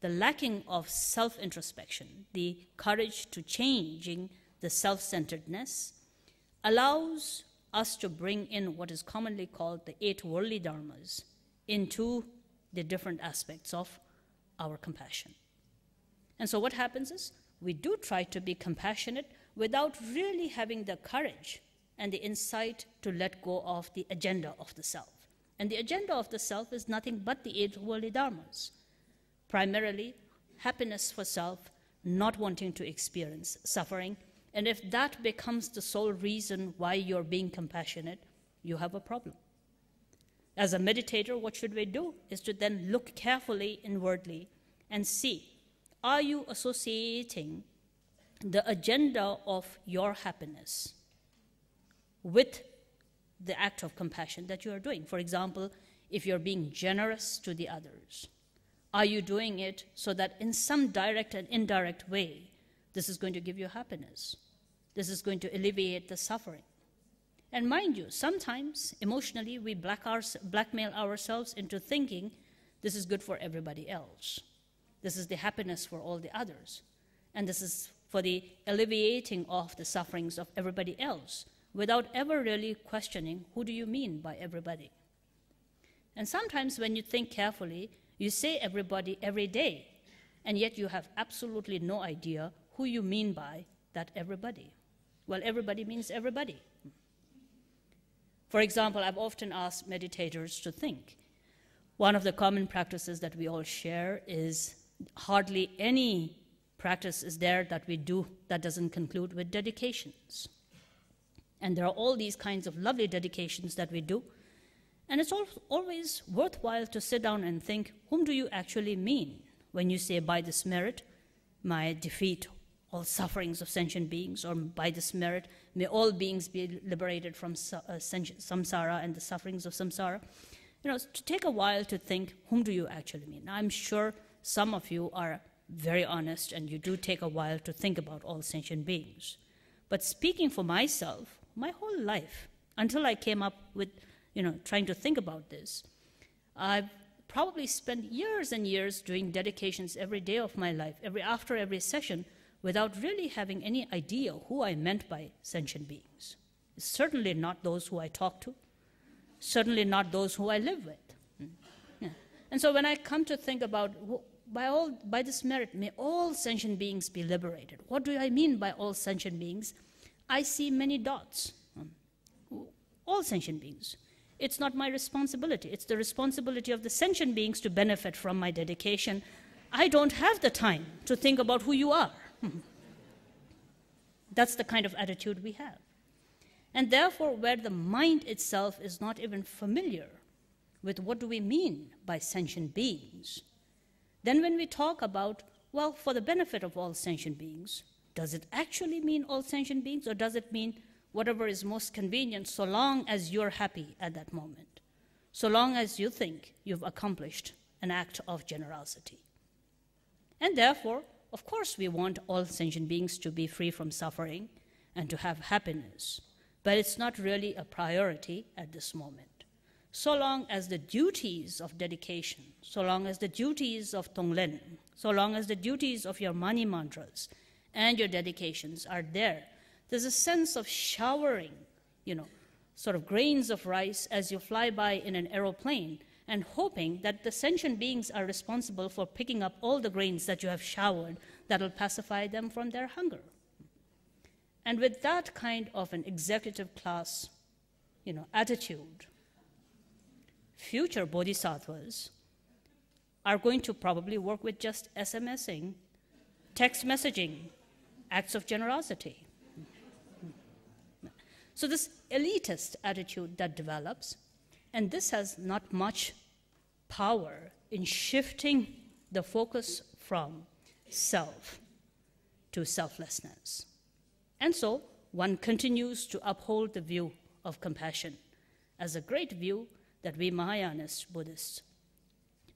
the lacking of self introspection, the courage to changing the self centeredness, allows us to bring in what is commonly called the eight worldly dharmas into the different aspects of our compassion. And so what happens is we do try to be compassionate without really having the courage and the insight to let go of the agenda of the self. And the agenda of the self is nothing but the eight worldly dharmas. Primarily, happiness for self, not wanting to experience suffering, and if that becomes the sole reason why you're being compassionate, you have a problem. As a meditator, what should we do? Is to then look carefully inwardly and see are you associating the agenda of your happiness with the act of compassion that you are doing? For example, if you're being generous to the others, are you doing it so that in some direct and indirect way this is going to give you happiness. This is going to alleviate the suffering. And mind you, sometimes emotionally we black our, blackmail ourselves into thinking this is good for everybody else. This is the happiness for all the others. And this is for the alleviating of the sufferings of everybody else without ever really questioning who do you mean by everybody. And sometimes when you think carefully, you say everybody every day, and yet you have absolutely no idea who you mean by that everybody. Well, everybody means everybody. For example, I've often asked meditators to think. One of the common practices that we all share is hardly any practice is there that we do that doesn't conclude with dedications. And there are all these kinds of lovely dedications that we do. And it's always worthwhile to sit down and think whom do you actually mean when you say, by this merit, my defeat all sufferings of sentient beings, or by this merit, may all beings be liberated from uh, samsara and the sufferings of samsara. You know, to take a while to think, whom do you actually mean? I'm sure some of you are very honest and you do take a while to think about all sentient beings. But speaking for myself, my whole life, until I came up with, you know, trying to think about this, I've probably spent years and years doing dedications every day of my life, every after every session, without really having any idea who I meant by sentient beings. Certainly not those who I talk to, certainly not those who I live with. Hmm. And so when I come to think about, by, all, by this merit, may all sentient beings be liberated. What do I mean by all sentient beings? I see many dots. Hmm. All sentient beings. It's not my responsibility. It's the responsibility of the sentient beings to benefit from my dedication. I don't have the time to think about who you are. That's the kind of attitude we have. And therefore, where the mind itself is not even familiar with what do we mean by sentient beings, then when we talk about, well, for the benefit of all sentient beings, does it actually mean all sentient beings or does it mean whatever is most convenient so long as you're happy at that moment, so long as you think you've accomplished an act of generosity? And therefore, of course, we want all sentient beings to be free from suffering and to have happiness, but it's not really a priority at this moment. So long as the duties of dedication, so long as the duties of Tonglen, so long as the duties of your mani mantras and your dedications are there, there's a sense of showering, you know, sort of grains of rice as you fly by in an aeroplane and hoping that the sentient beings are responsible for picking up all the grains that you have showered that'll pacify them from their hunger. And with that kind of an executive class you know, attitude, future bodhisattvas are going to probably work with just SMSing, text messaging, acts of generosity. So, this elitist attitude that develops, and this has not much power in shifting the focus from self to selflessness. And so one continues to uphold the view of compassion as a great view that we Mahayanist Buddhists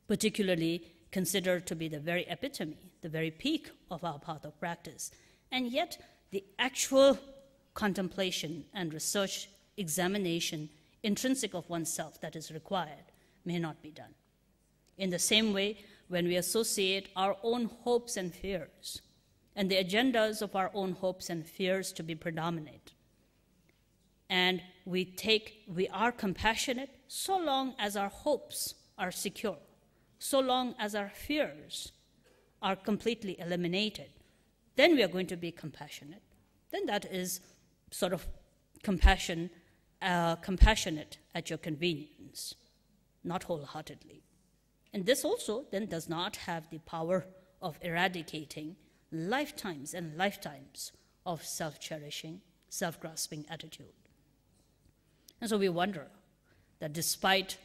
particularly consider to be the very epitome, the very peak of our path of practice. And yet, the actual contemplation and research examination intrinsic of oneself that is required may not be done. In the same way, when we associate our own hopes and fears and the agendas of our own hopes and fears to be predominant, and we take, we are compassionate so long as our hopes are secure, so long as our fears are completely eliminated, then we are going to be compassionate. Then that is sort of compassion, uh, compassionate at your convenience, not wholeheartedly. And this also then does not have the power of eradicating lifetimes and lifetimes of self cherishing, self grasping attitude. And so we wonder that despite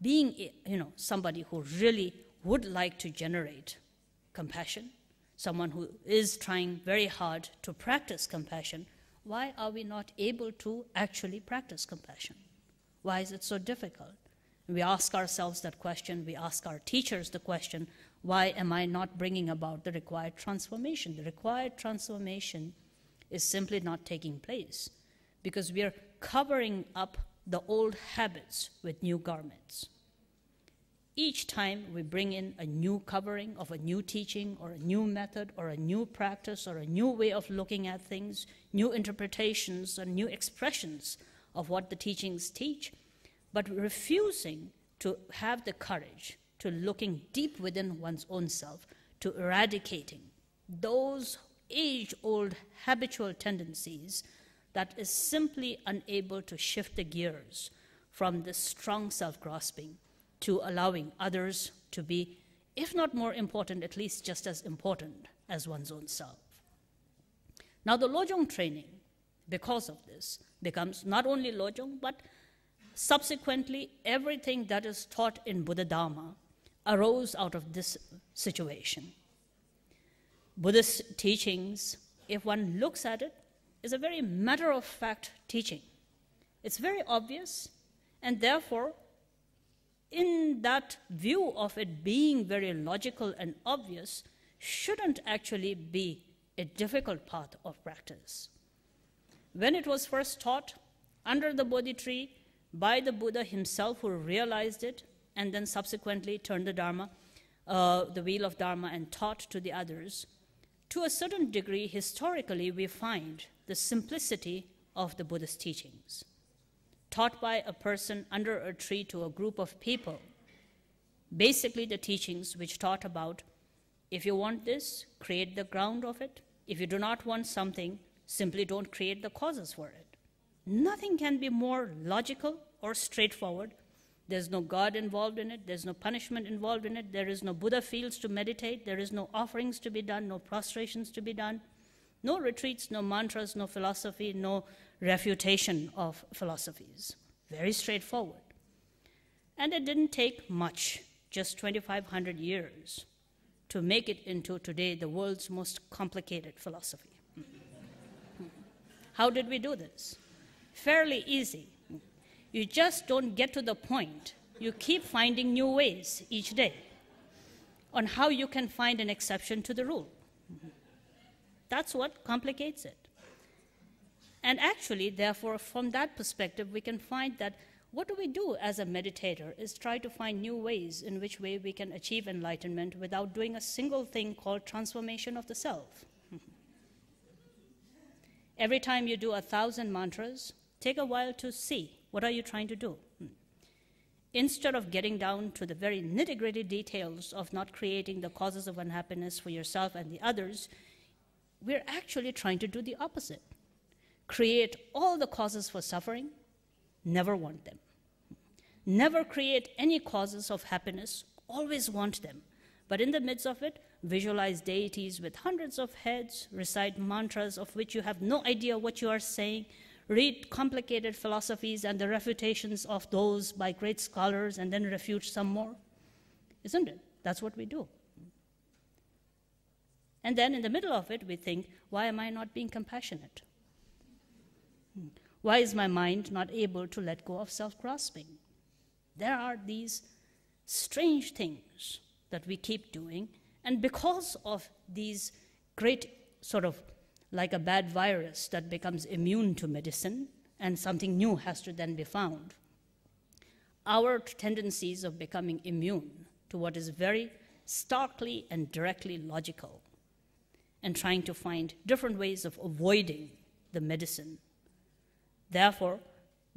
being you know, somebody who really would like to generate compassion, someone who is trying very hard to practice compassion, why are we not able to actually practice compassion? Why is it so difficult? We ask ourselves that question. We ask our teachers the question why am I not bringing about the required transformation? The required transformation is simply not taking place because we are covering up the old habits with new garments. Each time we bring in a new covering of a new teaching or a new method or a new practice or a new way of looking at things, new interpretations and new expressions of what the teachings teach, but refusing to have the courage to looking deep within one's own self, to eradicating those age-old habitual tendencies that is simply unable to shift the gears from this strong self-grasping to allowing others to be, if not more important, at least just as important as one's own self. Now, the Lojong training, because of this, becomes not only Lojong, but Subsequently, everything that is taught in Buddha Dharma arose out of this situation. Buddhist teachings, if one looks at it, is a very matter of fact teaching. It's very obvious, and therefore, in that view of it being very logical and obvious, shouldn't actually be a difficult path of practice. When it was first taught under the Bodhi tree, by the Buddha himself who realized it and then subsequently turned the Dharma, uh, the wheel of Dharma, and taught to the others. To a certain degree, historically, we find the simplicity of the Buddhist teachings. Taught by a person under a tree to a group of people, basically the teachings which taught about if you want this, create the ground of it. If you do not want something, simply don't create the causes for it. Nothing can be more logical or straightforward. There's no God involved in it. There's no punishment involved in it. There is no Buddha fields to meditate. There is no offerings to be done, no prostrations to be done, no retreats, no mantras, no philosophy, no refutation of philosophies. Very straightforward. And it didn't take much, just 2,500 years, to make it into today the world's most complicated philosophy. How did we do this? fairly easy. You just don't get to the point. You keep finding new ways each day on how you can find an exception to the rule. That's what complicates it. And actually, therefore, from that perspective, we can find that what do we do as a meditator is try to find new ways in which way we can achieve enlightenment without doing a single thing called transformation of the self. Every time you do a thousand mantras, Take a while to see what are you trying to do. Hmm. Instead of getting down to the very nitty-gritty details of not creating the causes of unhappiness for yourself and the others, we're actually trying to do the opposite. Create all the causes for suffering, never want them. Never create any causes of happiness, always want them. But in the midst of it, visualize deities with hundreds of heads, recite mantras of which you have no idea what you are saying, read complicated philosophies and the refutations of those by great scholars, and then refute some more. Isn't it? That's what we do. And then in the middle of it, we think, why am I not being compassionate? Why is my mind not able to let go of self grasping? There are these strange things that we keep doing, and because of these great sort of like a bad virus that becomes immune to medicine and something new has to then be found. Our tendencies of becoming immune to what is very starkly and directly logical and trying to find different ways of avoiding the medicine. Therefore,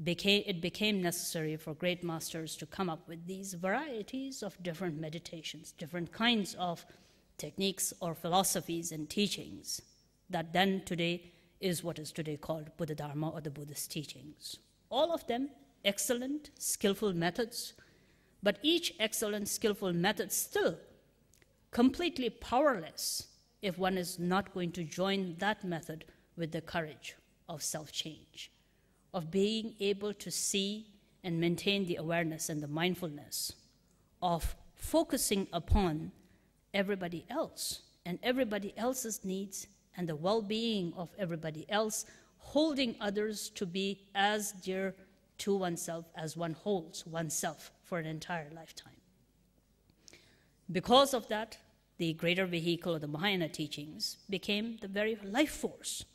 became, it became necessary for great masters to come up with these varieties of different meditations, different kinds of techniques or philosophies and teachings that then today is what is today called Buddha Dharma or the Buddhist teachings. All of them excellent, skillful methods, but each excellent, skillful method still completely powerless if one is not going to join that method with the courage of self change, of being able to see and maintain the awareness and the mindfulness, of focusing upon everybody else and everybody else's needs and the well-being of everybody else, holding others to be as dear to oneself as one holds oneself for an entire lifetime. Because of that, the greater vehicle of the Mahayana teachings became the very life force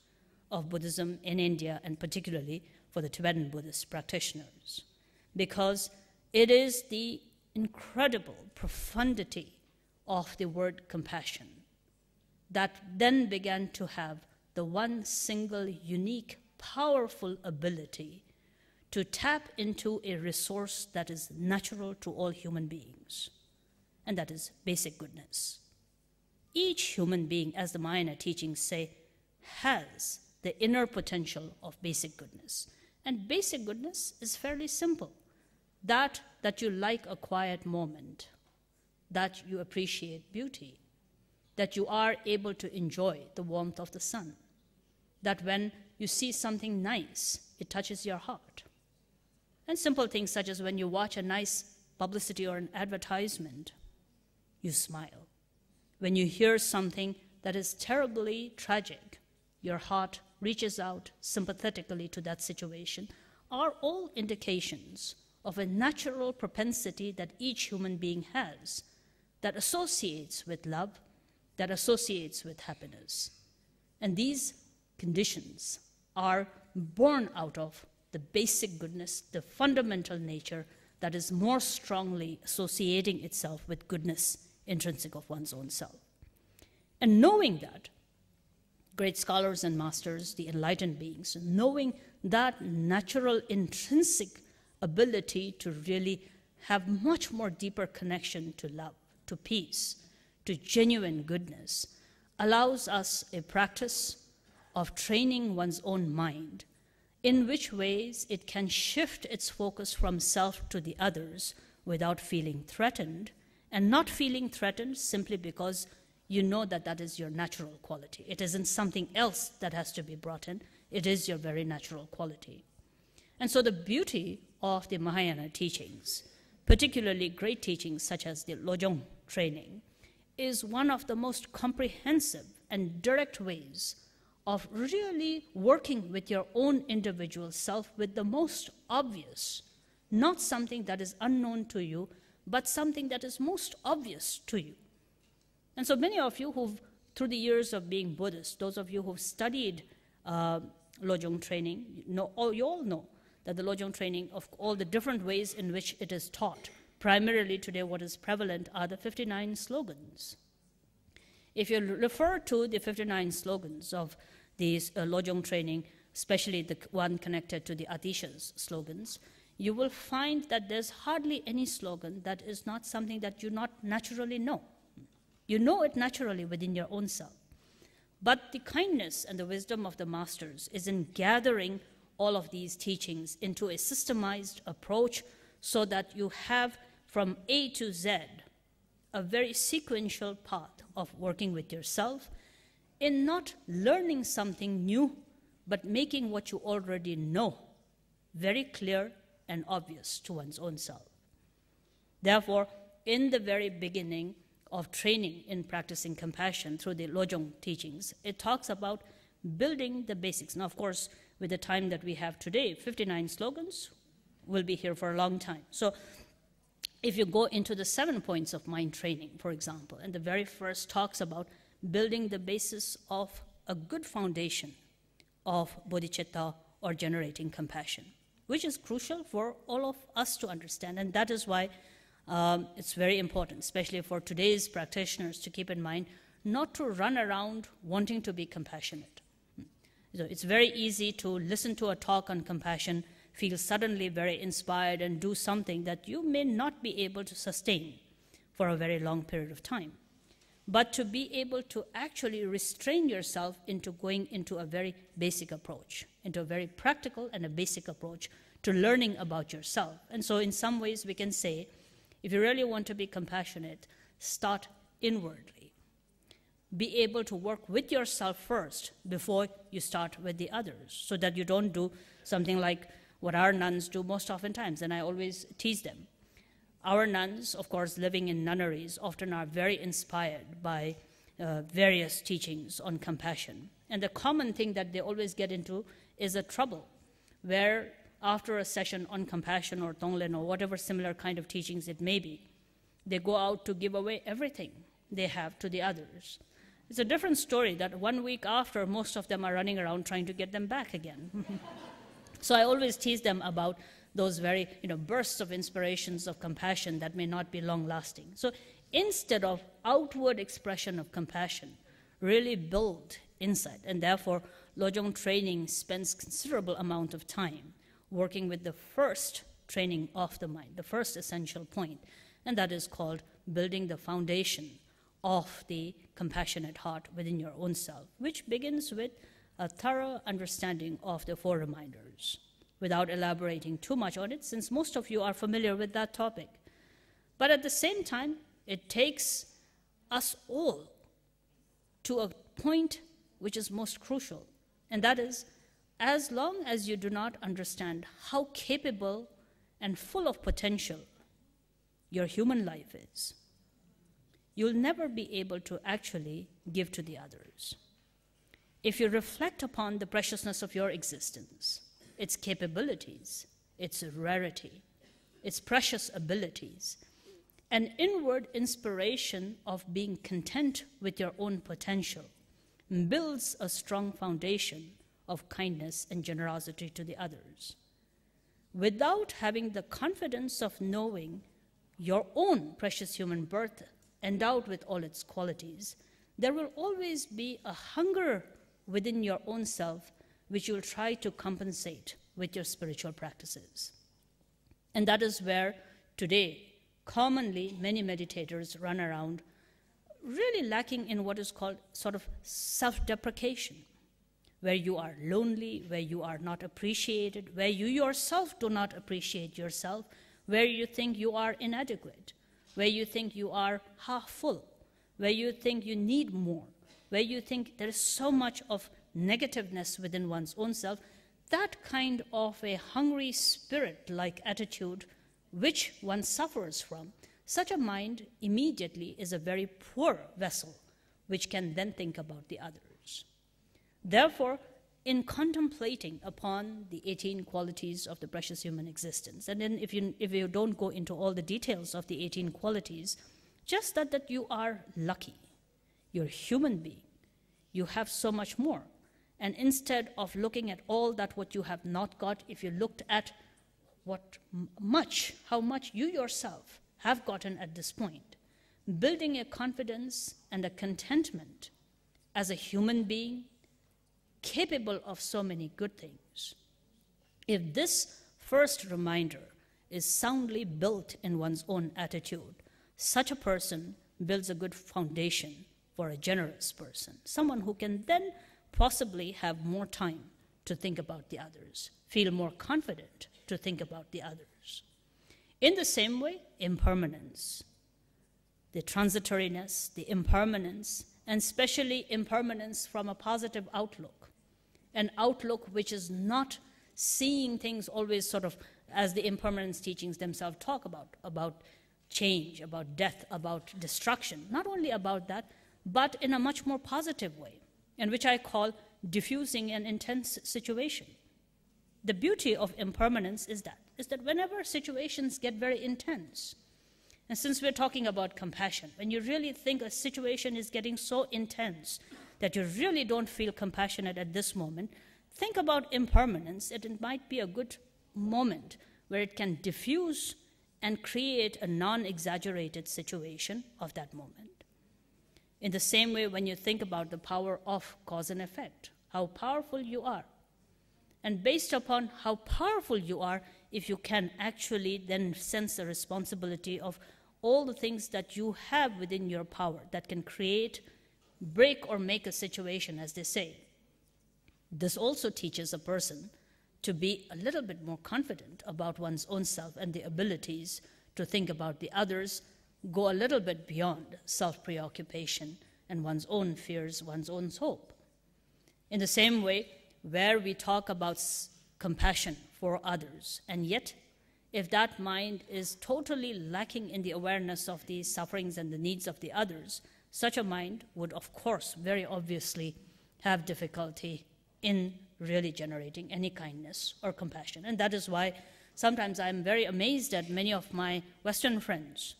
of Buddhism in India and particularly for the Tibetan Buddhist practitioners. Because it is the incredible profundity of the word compassion that then began to have the one single, unique, powerful ability to tap into a resource that is natural to all human beings, and that is basic goodness. Each human being, as the Mayana teachings say, has the inner potential of basic goodness. And basic goodness is fairly simple that that you like a quiet moment, that you appreciate beauty, that you are able to enjoy the warmth of the sun. That when you see something nice, it touches your heart. And simple things such as when you watch a nice publicity or an advertisement, you smile. When you hear something that is terribly tragic, your heart reaches out sympathetically to that situation, are all indications of a natural propensity that each human being has that associates with love that associates with happiness. And these conditions are born out of the basic goodness, the fundamental nature that is more strongly associating itself with goodness intrinsic of one's own self. And knowing that, great scholars and masters, the enlightened beings, knowing that natural intrinsic ability to really have much more deeper connection to love, to peace, to genuine goodness allows us a practice of training one's own mind, in which ways it can shift its focus from self to the others without feeling threatened, and not feeling threatened simply because you know that that is your natural quality. It isn't something else that has to be brought in, it is your very natural quality. And so, the beauty of the Mahayana teachings, particularly great teachings such as the Lojong training, is one of the most comprehensive and direct ways of really working with your own individual self with the most obvious, not something that is unknown to you, but something that is most obvious to you. And so many of you who've, through the years of being Buddhist, those of you who've studied uh, Lojong training, you, know, all, you all know that the Lojong training, of all the different ways in which it is taught, Primarily today, what is prevalent are the 59 slogans. If you refer to the 59 slogans of these uh, Lojong training, especially the one connected to the Adisha's slogans, you will find that there's hardly any slogan that is not something that you not naturally know. You know it naturally within your own self. But the kindness and the wisdom of the masters is in gathering all of these teachings into a systemized approach so that you have from A to Z, a very sequential path of working with yourself in not learning something new, but making what you already know very clear and obvious to one's own self. Therefore, in the very beginning of training in practicing compassion through the Lojong teachings, it talks about building the basics. Now, of course, with the time that we have today, 59 slogans will be here for a long time. So if you go into the seven points of mind training, for example, and the very first talks about building the basis of a good foundation of bodhicitta or generating compassion, which is crucial for all of us to understand. And that is why um, it's very important, especially for today's practitioners, to keep in mind not to run around wanting to be compassionate. So it's very easy to listen to a talk on compassion feel suddenly very inspired and do something that you may not be able to sustain for a very long period of time. But to be able to actually restrain yourself into going into a very basic approach, into a very practical and a basic approach to learning about yourself. And so, in some ways, we can say if you really want to be compassionate, start inwardly. Be able to work with yourself first before you start with the others, so that you don't do something like what our nuns do most oftentimes, and I always tease them. Our nuns, of course, living in nunneries, often are very inspired by uh, various teachings on compassion. And the common thing that they always get into is a trouble where, after a session on compassion or Tonglen or whatever similar kind of teachings it may be, they go out to give away everything they have to the others. It's a different story that one week after, most of them are running around trying to get them back again. So I always tease them about those very you know, bursts of inspirations of compassion that may not be long lasting. So instead of outward expression of compassion, really build insight. And therefore, Lojong training spends considerable amount of time working with the first training of the mind, the first essential point, and that is called building the foundation of the compassionate heart within your own self, which begins with a thorough understanding of the four reminders without elaborating too much on it, since most of you are familiar with that topic. But at the same time, it takes us all to a point which is most crucial, and that is as long as you do not understand how capable and full of potential your human life is, you'll never be able to actually give to the others if you reflect upon the preciousness of your existence, its capabilities, its rarity, its precious abilities, an inward inspiration of being content with your own potential builds a strong foundation of kindness and generosity to the others. Without having the confidence of knowing your own precious human birth endowed with all its qualities, there will always be a hunger within your own self, which you'll try to compensate with your spiritual practices. And that is where today, commonly, many meditators run around really lacking in what is called sort of self deprecation, where you are lonely, where you are not appreciated, where you yourself do not appreciate yourself, where you think you are inadequate, where you think you are half full, where you think you need more, where you think there is so much of negativeness within one's own self, that kind of a hungry spirit like attitude which one suffers from, such a mind immediately is a very poor vessel which can then think about the others. Therefore, in contemplating upon the 18 qualities of the precious human existence, and then if you, if you don't go into all the details of the 18 qualities, just that, that you are lucky you're a human being. You have so much more. And instead of looking at all that what you have not got, if you looked at what much, how much you yourself have gotten at this point, building a confidence and a contentment as a human being capable of so many good things. If this first reminder is soundly built in one's own attitude, such a person builds a good foundation for a generous person, someone who can then possibly have more time to think about the others, feel more confident to think about the others. In the same way, impermanence, the transitoriness, the impermanence, and especially impermanence from a positive outlook, an outlook which is not seeing things always sort of as the impermanence teachings themselves talk about, about change, about death, about destruction. Not only about that, but in a much more positive way, and which I call diffusing an intense situation. The beauty of impermanence is that, is that whenever situations get very intense, and since we're talking about compassion, when you really think a situation is getting so intense that you really don't feel compassionate at this moment, think about impermanence. that It might be a good moment where it can diffuse and create a non exaggerated situation of that moment. In the same way, when you think about the power of cause and effect, how powerful you are. And based upon how powerful you are, if you can actually then sense the responsibility of all the things that you have within your power that can create, break, or make a situation, as they say. This also teaches a person to be a little bit more confident about one's own self and the abilities to think about the others go a little bit beyond self preoccupation and one's own fears, one's own hope. In the same way, where we talk about compassion for others, and yet, if that mind is totally lacking in the awareness of the sufferings and the needs of the others, such a mind would, of course, very obviously have difficulty in really generating any kindness or compassion. And that is why sometimes I'm very amazed at many of my Western friends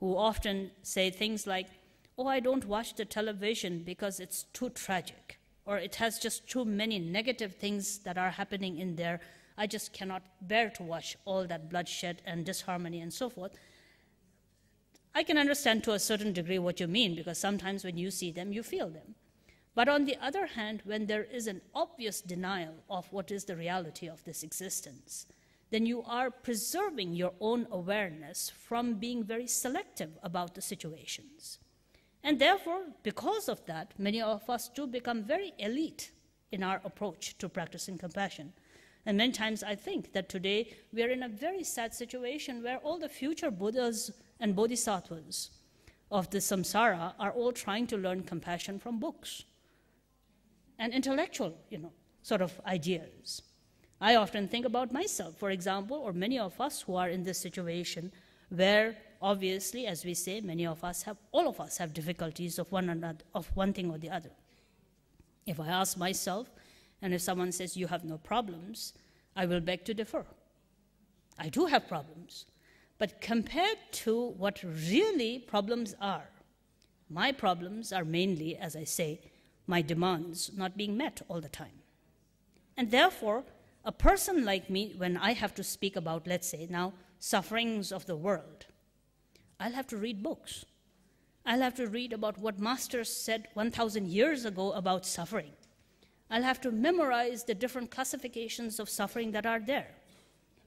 who often say things like, Oh, I don't watch the television because it's too tragic, or it has just too many negative things that are happening in there. I just cannot bear to watch all that bloodshed and disharmony and so forth. I can understand to a certain degree what you mean because sometimes when you see them, you feel them. But on the other hand, when there is an obvious denial of what is the reality of this existence, then you are preserving your own awareness from being very selective about the situations. And therefore, because of that, many of us do become very elite in our approach to practicing compassion. And many times I think that today we are in a very sad situation where all the future Buddhas and Bodhisattvas of the samsara are all trying to learn compassion from books and intellectual, you know, sort of ideas. I often think about myself, for example, or many of us who are in this situation where obviously, as we say, many of us have, all of us have difficulties of one, another, of one thing or the other. If I ask myself, and if someone says, you have no problems, I will beg to differ. I do have problems. But compared to what really problems are, my problems are mainly, as I say, my demands not being met all the time. And therefore, a person like me, when I have to speak about, let's say now, sufferings of the world, I'll have to read books. I'll have to read about what masters said 1,000 years ago about suffering. I'll have to memorize the different classifications of suffering that are there.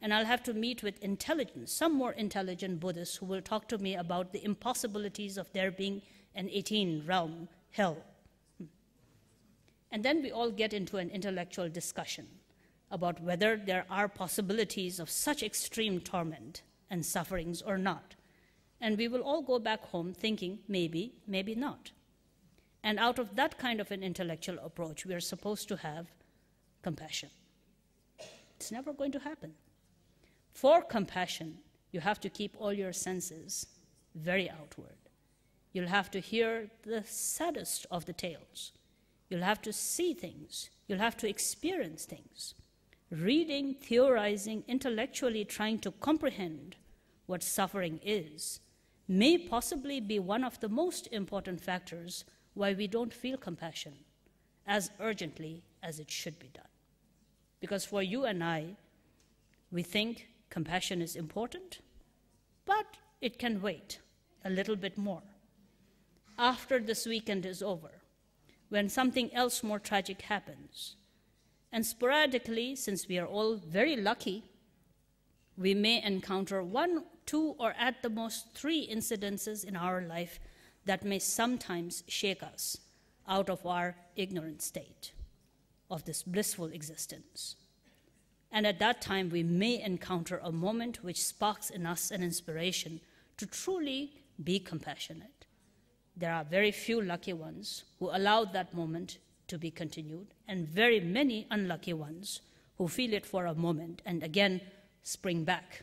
And I'll have to meet with intelligent, some more intelligent Buddhists who will talk to me about the impossibilities of there being an 18 realm hell. And then we all get into an intellectual discussion about whether there are possibilities of such extreme torment and sufferings or not. And we will all go back home thinking, maybe, maybe not. And out of that kind of an intellectual approach, we are supposed to have compassion. It's never going to happen. For compassion, you have to keep all your senses very outward. You'll have to hear the saddest of the tales. You'll have to see things. You'll have to experience things reading, theorizing, intellectually trying to comprehend what suffering is, may possibly be one of the most important factors why we don't feel compassion as urgently as it should be done. Because for you and I, we think compassion is important, but it can wait a little bit more. After this weekend is over, when something else more tragic happens, and sporadically, since we are all very lucky, we may encounter one, two, or at the most three incidences in our life that may sometimes shake us out of our ignorant state of this blissful existence. And at that time, we may encounter a moment which sparks in us an inspiration to truly be compassionate. There are very few lucky ones who allow that moment to be continued, and very many unlucky ones who feel it for a moment and again spring back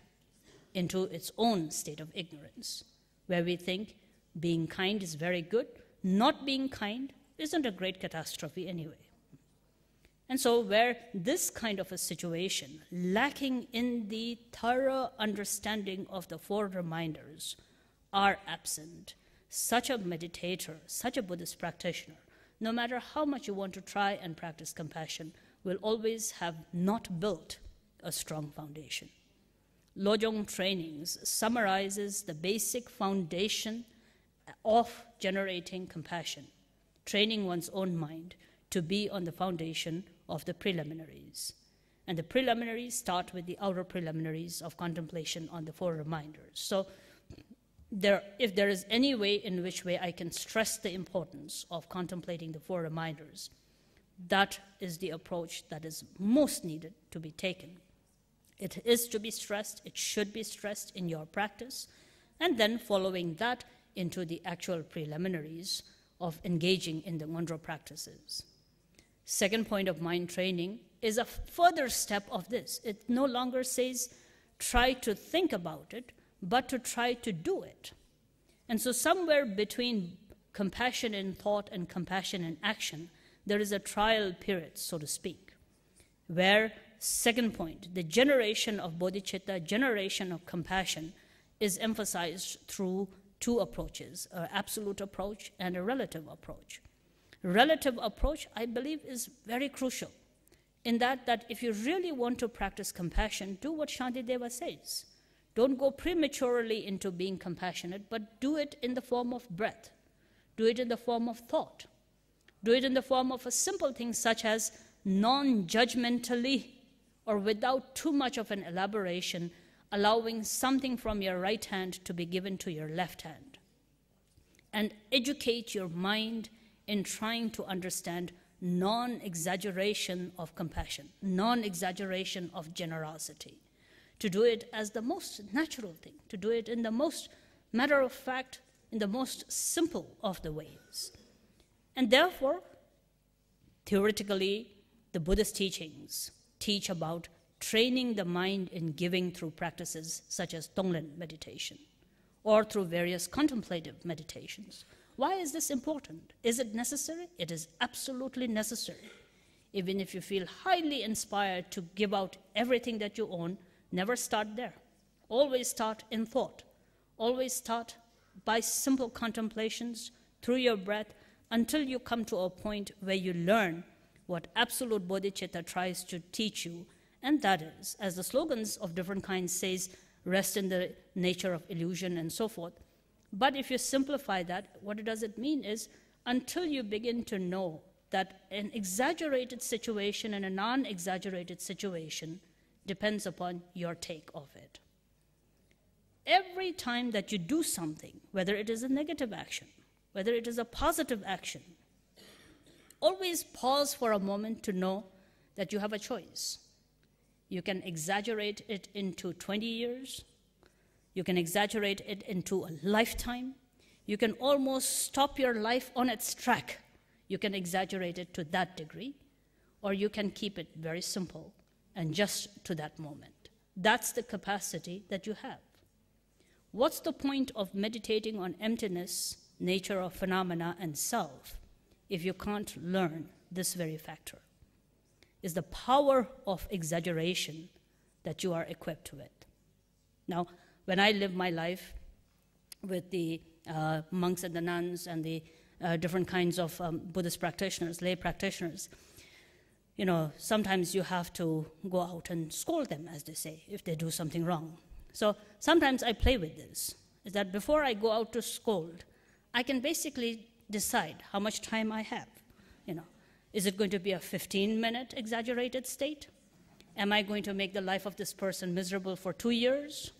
into its own state of ignorance, where we think being kind is very good, not being kind isn't a great catastrophe anyway. And so, where this kind of a situation, lacking in the thorough understanding of the four reminders, are absent, such a meditator, such a Buddhist practitioner no matter how much you want to try and practice compassion, will always have not built a strong foundation. Lojong Trainings summarizes the basic foundation of generating compassion, training one's own mind to be on the foundation of the preliminaries. And the preliminaries start with the outer preliminaries of contemplation on the four reminders. So there, if there is any way in which way I can stress the importance of contemplating the four reminders, that is the approach that is most needed to be taken. It is to be stressed, it should be stressed in your practice, and then following that into the actual preliminaries of engaging in the mantra practices. Second point of mind training is a further step of this. It no longer says try to think about it, but to try to do it. And so, somewhere between compassion in thought and compassion in action, there is a trial period, so to speak, where, second point, the generation of bodhicitta, generation of compassion, is emphasized through two approaches an absolute approach and a relative approach. Relative approach, I believe, is very crucial in that, that if you really want to practice compassion, do what Shantideva says don't go prematurely into being compassionate, but do it in the form of breath. Do it in the form of thought. Do it in the form of a simple thing such as non judgmentally or without too much of an elaboration, allowing something from your right hand to be given to your left hand. And educate your mind in trying to understand non exaggeration of compassion, non exaggeration of generosity to do it as the most natural thing, to do it in the most matter of fact, in the most simple of the ways. And therefore, theoretically, the Buddhist teachings teach about training the mind in giving through practices such as Tonglen meditation or through various contemplative meditations. Why is this important? Is it necessary? It is absolutely necessary. Even if you feel highly inspired to give out everything that you own, Never start there. Always start in thought. Always start by simple contemplations through your breath until you come to a point where you learn what absolute bodhicitta tries to teach you, and that is, as the slogans of different kinds says, rest in the nature of illusion and so forth. But if you simplify that, what does it mean is until you begin to know that an exaggerated situation and a non-exaggerated situation depends upon your take of it. Every time that you do something, whether it is a negative action, whether it is a positive action, always pause for a moment to know that you have a choice. You can exaggerate it into 20 years, you can exaggerate it into a lifetime, you can almost stop your life on its track. You can exaggerate it to that degree, or you can keep it very simple and just to that moment. That's the capacity that you have. What's the point of meditating on emptiness, nature of phenomena, and self if you can't learn this very factor? Is the power of exaggeration that you are equipped with. Now, when I live my life with the uh, monks and the nuns and the uh, different kinds of um, Buddhist practitioners, lay practitioners, you know, sometimes you have to go out and scold them, as they say, if they do something wrong. So sometimes I play with this, is that before I go out to scold, I can basically decide how much time I have. You know, is it going to be a 15-minute exaggerated state? Am I going to make the life of this person miserable for two years?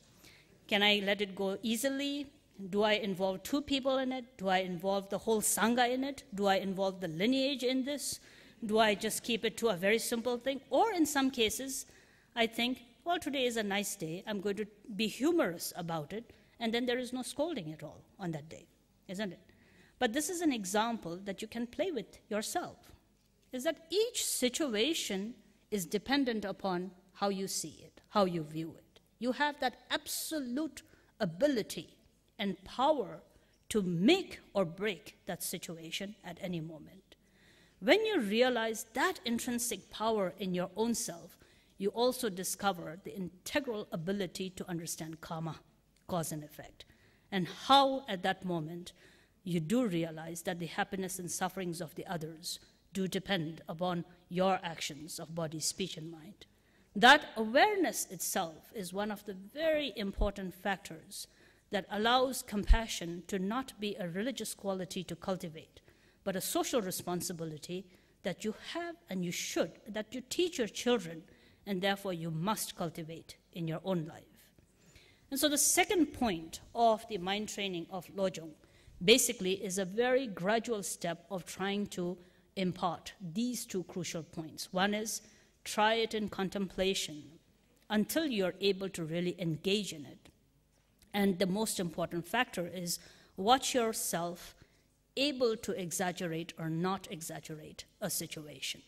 Can I let it go easily? Do I involve two people in it? Do I involve the whole Sangha in it? Do I involve the lineage in this? do I just keep it to a very simple thing? Or in some cases, I think, well, today is a nice day. I'm going to be humorous about it. And then there is no scolding at all on that day, isn't it? But this is an example that you can play with yourself, is that each situation is dependent upon how you see it, how you view it. You have that absolute ability and power to make or break that situation at any moment. When you realize that intrinsic power in your own self, you also discover the integral ability to understand karma, cause and effect, and how at that moment you do realize that the happiness and sufferings of the others do depend upon your actions of body, speech, and mind. That awareness itself is one of the very important factors that allows compassion to not be a religious quality to cultivate, but a social responsibility that you have and you should, that you teach your children, and therefore you must cultivate in your own life. And so the second point of the mind training of Lojong basically is a very gradual step of trying to impart these two crucial points. One is try it in contemplation until you're able to really engage in it. And the most important factor is watch yourself able to exaggerate or not exaggerate a situation.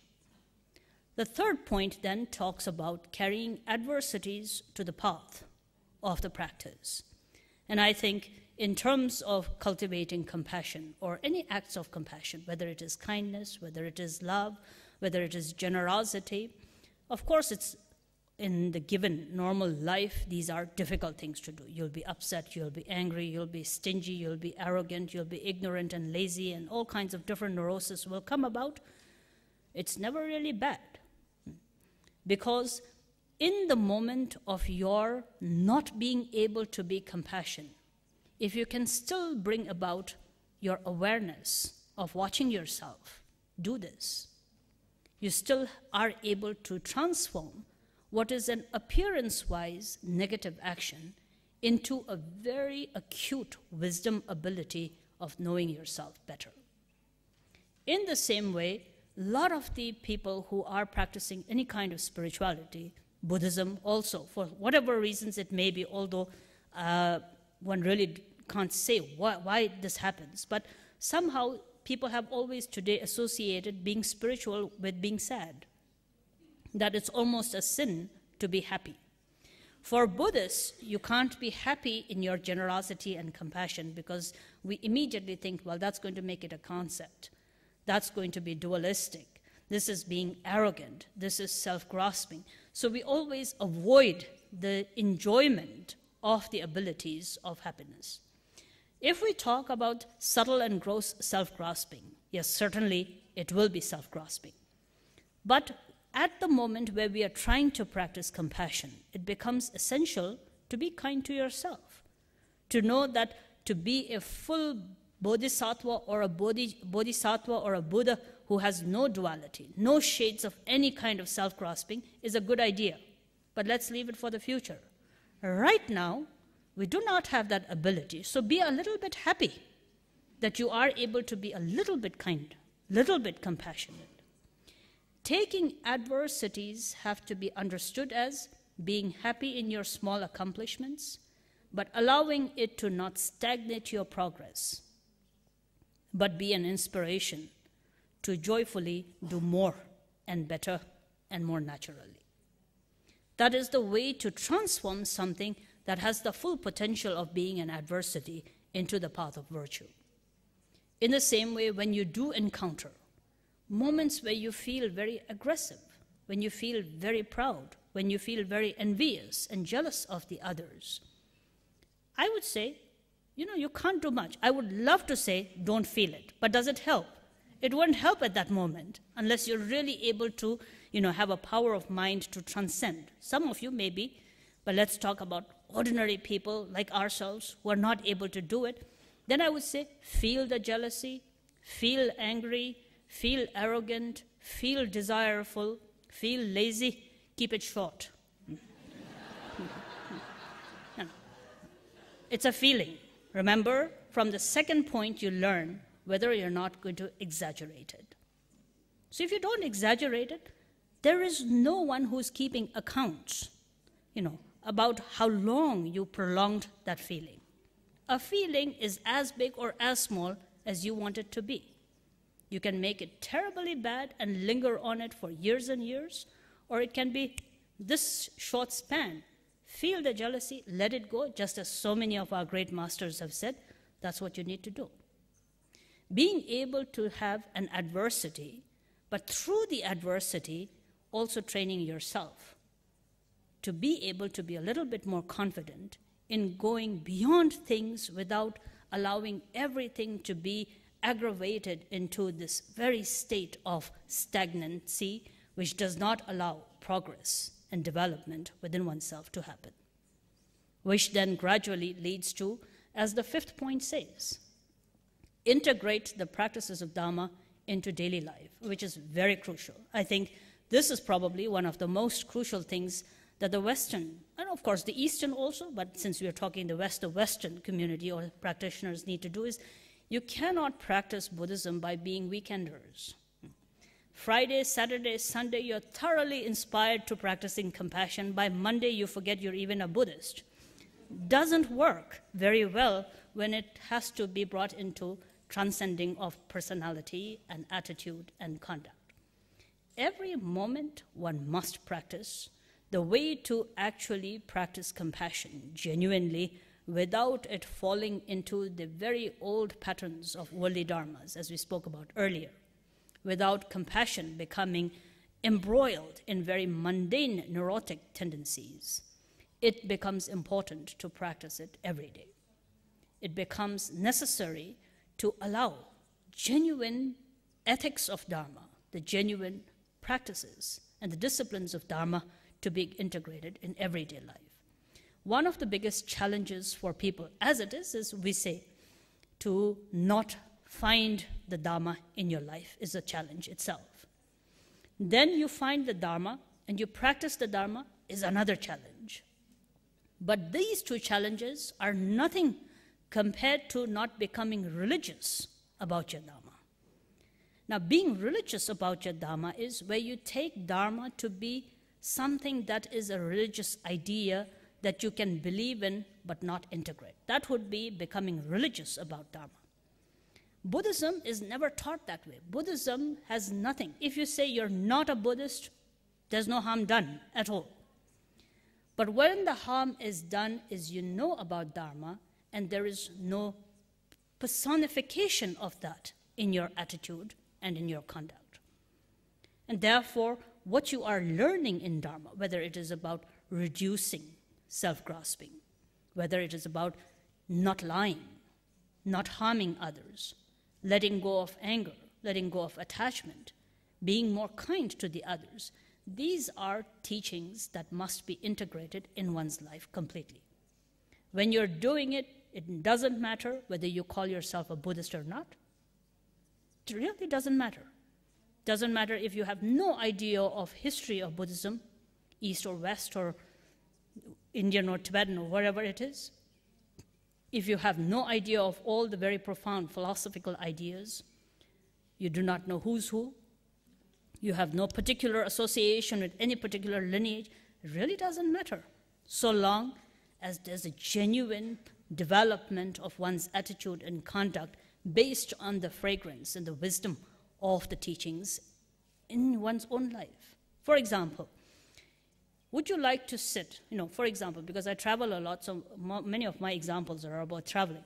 The third point then talks about carrying adversities to the path of the practice. And I think, in terms of cultivating compassion or any acts of compassion, whether it is kindness, whether it is love, whether it is generosity, of course, it's in the given normal life, these are difficult things to do. You'll be upset, you'll be angry, you'll be stingy, you'll be arrogant, you'll be ignorant and lazy, and all kinds of different neuroses will come about. It's never really bad. Because in the moment of your not being able to be compassion, if you can still bring about your awareness of watching yourself do this, you still are able to transform what is an appearance wise negative action into a very acute wisdom ability of knowing yourself better. In the same way, a lot of the people who are practicing any kind of spirituality, Buddhism also, for whatever reasons it may be, although uh, one really can't say why, why this happens, but somehow people have always today associated being spiritual with being sad that it's almost a sin to be happy. For Buddhists, you can't be happy in your generosity and compassion because we immediately think, well, that's going to make it a concept. That's going to be dualistic. This is being arrogant. This is self grasping. So we always avoid the enjoyment of the abilities of happiness. If we talk about subtle and gross self grasping, yes, certainly it will be self grasping. But at the moment where we are trying to practice compassion, it becomes essential to be kind to yourself, to know that to be a full bodhisattva or a bodhi, bodhisattva or a Buddha who has no duality, no shades of any kind of self grasping is a good idea. But let's leave it for the future. Right now, we do not have that ability, so be a little bit happy that you are able to be a little bit kind, little bit compassionate. Taking adversities have to be understood as being happy in your small accomplishments, but allowing it to not stagnate your progress, but be an inspiration to joyfully do more and better and more naturally. That is the way to transform something that has the full potential of being an adversity into the path of virtue. In the same way, when you do encounter moments where you feel very aggressive, when you feel very proud, when you feel very envious and jealous of the others. I would say, you know, you can't do much. I would love to say, don't feel it, but does it help? It won't help at that moment unless you're really able to, you know, have a power of mind to transcend. Some of you maybe, but let's talk about ordinary people like ourselves who are not able to do it. Then I would say, feel the jealousy, feel angry, feel arrogant, feel desireful, feel lazy, keep it short. it's a feeling. Remember, from the second point, you learn whether you're not going to exaggerate it. So if you don't exaggerate it, there is no one who's keeping accounts, you know, about how long you prolonged that feeling. A feeling is as big or as small as you want it to be. You can make it terribly bad and linger on it for years and years, or it can be this short span. Feel the jealousy, let it go, just as so many of our great masters have said, that's what you need to do. Being able to have an adversity, but through the adversity, also training yourself to be able to be a little bit more confident in going beyond things without allowing everything to be aggravated into this very state of stagnancy, which does not allow progress and development within oneself to happen, which then gradually leads to, as the fifth point says, integrate the practices of Dharma into daily life, which is very crucial. I think this is probably one of the most crucial things that the Western, and of course the Eastern also, but since we are talking the West, the Western community or practitioners need to do is you cannot practice Buddhism by being weekenders. Friday, Saturday, Sunday, you're thoroughly inspired to practicing compassion. By Monday, you forget you're even a Buddhist. Doesn't work very well when it has to be brought into transcending of personality and attitude and conduct. Every moment, one must practice. The way to actually practice compassion genuinely without it falling into the very old patterns of worldly dharmas, as we spoke about earlier, without compassion becoming embroiled in very mundane neurotic tendencies, it becomes important to practice it every day. It becomes necessary to allow genuine ethics of Dharma, the genuine practices and the disciplines of Dharma to be integrated in everyday life one of the biggest challenges for people, as it is, is we say, to not find the Dharma in your life is a challenge itself. Then you find the Dharma and you practice the Dharma is another challenge. But these two challenges are nothing compared to not becoming religious about your Dharma. Now, being religious about your Dharma is where you take Dharma to be something that is a religious idea that you can believe in but not integrate. That would be becoming religious about Dharma. Buddhism is never taught that way. Buddhism has nothing. If you say you're not a Buddhist, there's no harm done at all. But when the harm is done is you know about Dharma and there is no personification of that in your attitude and in your conduct. And therefore, what you are learning in Dharma, whether it is about reducing self grasping, whether it is about not lying, not harming others, letting go of anger, letting go of attachment, being more kind to the others. These are teachings that must be integrated in one's life completely. When you're doing it, it doesn't matter whether you call yourself a Buddhist or not. It really doesn't matter. Doesn't matter if you have no idea of history of Buddhism, East or West or Indian or Tibetan or wherever it is, if you have no idea of all the very profound philosophical ideas, you do not know who's who, you have no particular association with any particular lineage, it really doesn't matter, so long as there's a genuine development of one's attitude and conduct based on the fragrance and the wisdom of the teachings in one's own life. For example, would you like to sit? You know, for example, because I travel a lot, so many of my examples are about traveling.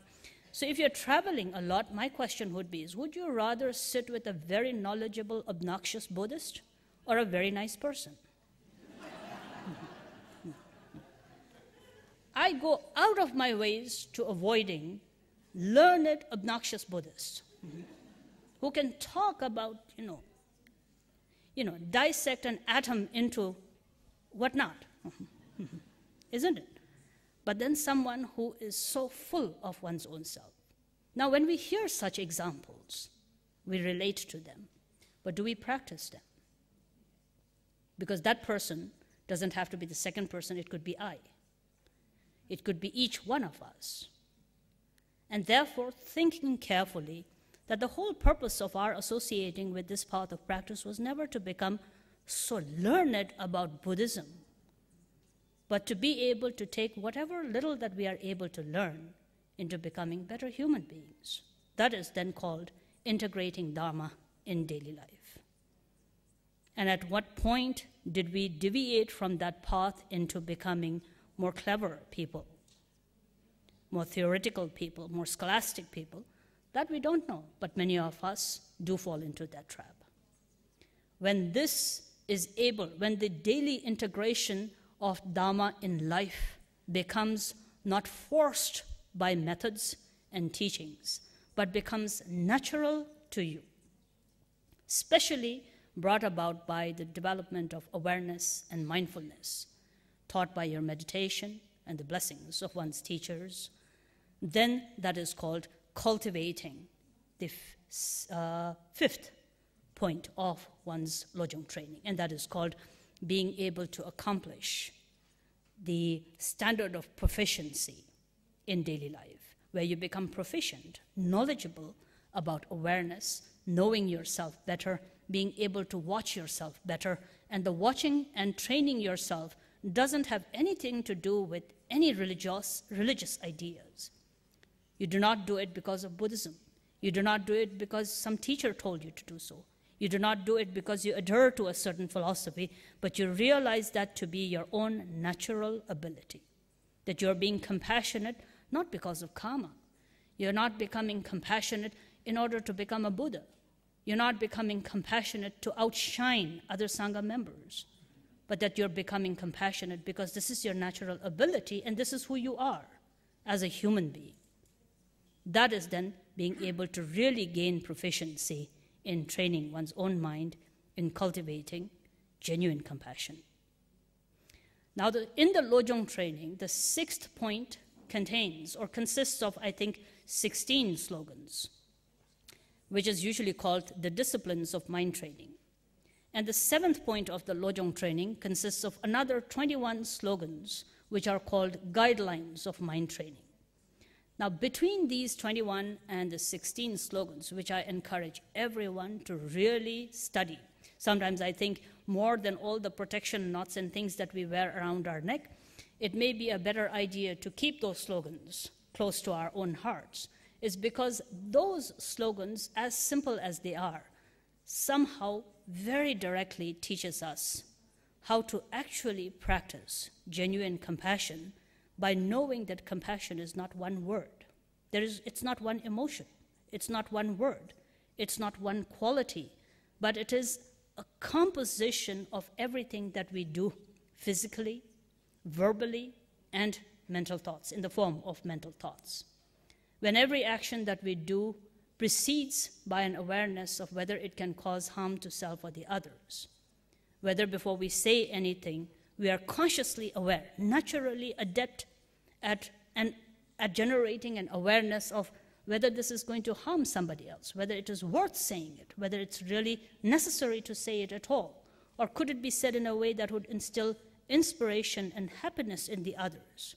So if you're traveling a lot, my question would be is would you rather sit with a very knowledgeable, obnoxious Buddhist or a very nice person? I go out of my ways to avoiding learned, obnoxious Buddhists who can talk about, you know, you know, dissect an atom into whatnot, isn't it? But then someone who is so full of one's own self. Now, when we hear such examples, we relate to them, but do we practice them? Because that person doesn't have to be the second person, it could be I. It could be each one of us. And therefore, thinking carefully that the whole purpose of our associating with this path of practice was never to become so learned about Buddhism. But to be able to take whatever little that we are able to learn into becoming better human beings. That is then called integrating Dharma in daily life. And at what point did we deviate from that path into becoming more clever people, more theoretical people, more scholastic people? That we don't know, but many of us do fall into that trap. When this is able, when the daily integration of Dharma in life becomes not forced by methods and teachings, but becomes natural to you, especially brought about by the development of awareness and mindfulness, taught by your meditation and the blessings of one's teachers, then that is called cultivating the uh, fifth point of one's Lojong training, and that is called being able to accomplish the standard of proficiency in daily life, where you become proficient, knowledgeable about awareness, knowing yourself better, being able to watch yourself better, and the watching and training yourself doesn't have anything to do with any religious, religious ideas. You do not do it because of Buddhism. You do not do it because some teacher told you to do so. You do not do it because you adhere to a certain philosophy, but you realize that to be your own natural ability. That you're being compassionate not because of karma. You're not becoming compassionate in order to become a Buddha. You're not becoming compassionate to outshine other Sangha members, but that you're becoming compassionate because this is your natural ability and this is who you are as a human being. That is then being able to really gain proficiency in training one's own mind in cultivating genuine compassion. Now, the, in the Lojong training, the sixth point contains or consists of, I think, 16 slogans, which is usually called the disciplines of mind training. And the seventh point of the Lojong training consists of another 21 slogans, which are called guidelines of mind training. Now, between these 21 and the 16 slogans, which I encourage everyone to really study, sometimes I think more than all the protection knots and things that we wear around our neck, it may be a better idea to keep those slogans close to our own hearts, is because those slogans, as simple as they are, somehow very directly teaches us how to actually practice genuine compassion by knowing that compassion is not one word. There is, it's not one emotion, it's not one word, it's not one quality, but it is a composition of everything that we do physically, verbally, and mental thoughts, in the form of mental thoughts. When every action that we do precedes by an awareness of whether it can cause harm to self or the others, whether before we say anything, we are consciously aware, naturally adept at, at generating an awareness of whether this is going to harm somebody else, whether it is worth saying it, whether it's really necessary to say it at all, or could it be said in a way that would instill inspiration and happiness in the others?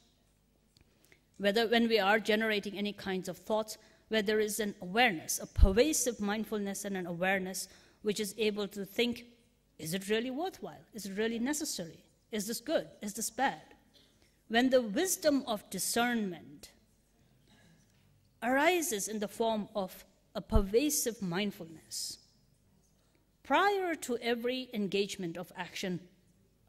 Whether when we are generating any kinds of thoughts, where there is an awareness, a pervasive mindfulness and an awareness which is able to think, is it really worthwhile? Is it really necessary? Is this good? Is this bad? When the wisdom of discernment arises in the form of a pervasive mindfulness prior to every engagement of action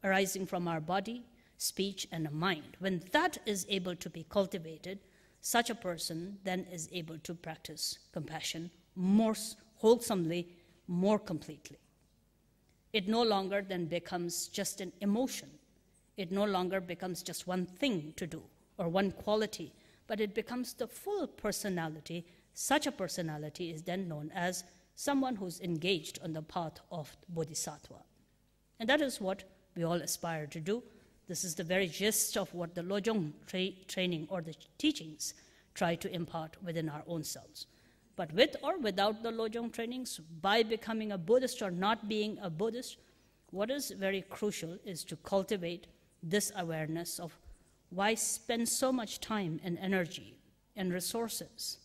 arising from our body, speech, and mind. When that is able to be cultivated, such a person then is able to practice compassion more wholesomely, more completely. It no longer then becomes just an emotion. It no longer becomes just one thing to do or one quality, but it becomes the full personality. Such a personality is then known as someone who's engaged on the path of bodhisattva. And that is what we all aspire to do. This is the very gist of what the Lojong tra training or the teachings try to impart within our own selves. But with or without the Lojong trainings, by becoming a Buddhist or not being a Buddhist, what is very crucial is to cultivate this awareness of why spend so much time and energy and resources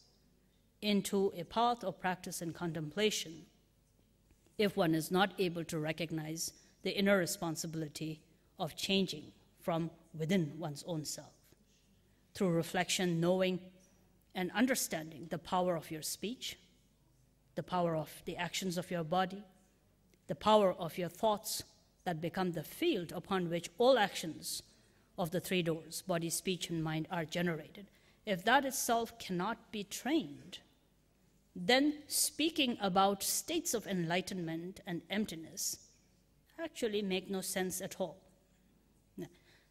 into a path of practice and contemplation if one is not able to recognize the inner responsibility of changing from within one's own self. Through reflection, knowing and understanding the power of your speech, the power of the actions of your body, the power of your thoughts that become the field upon which all actions of the three doors, body, speech, and mind, are generated. If that itself cannot be trained, then speaking about states of enlightenment and emptiness actually make no sense at all.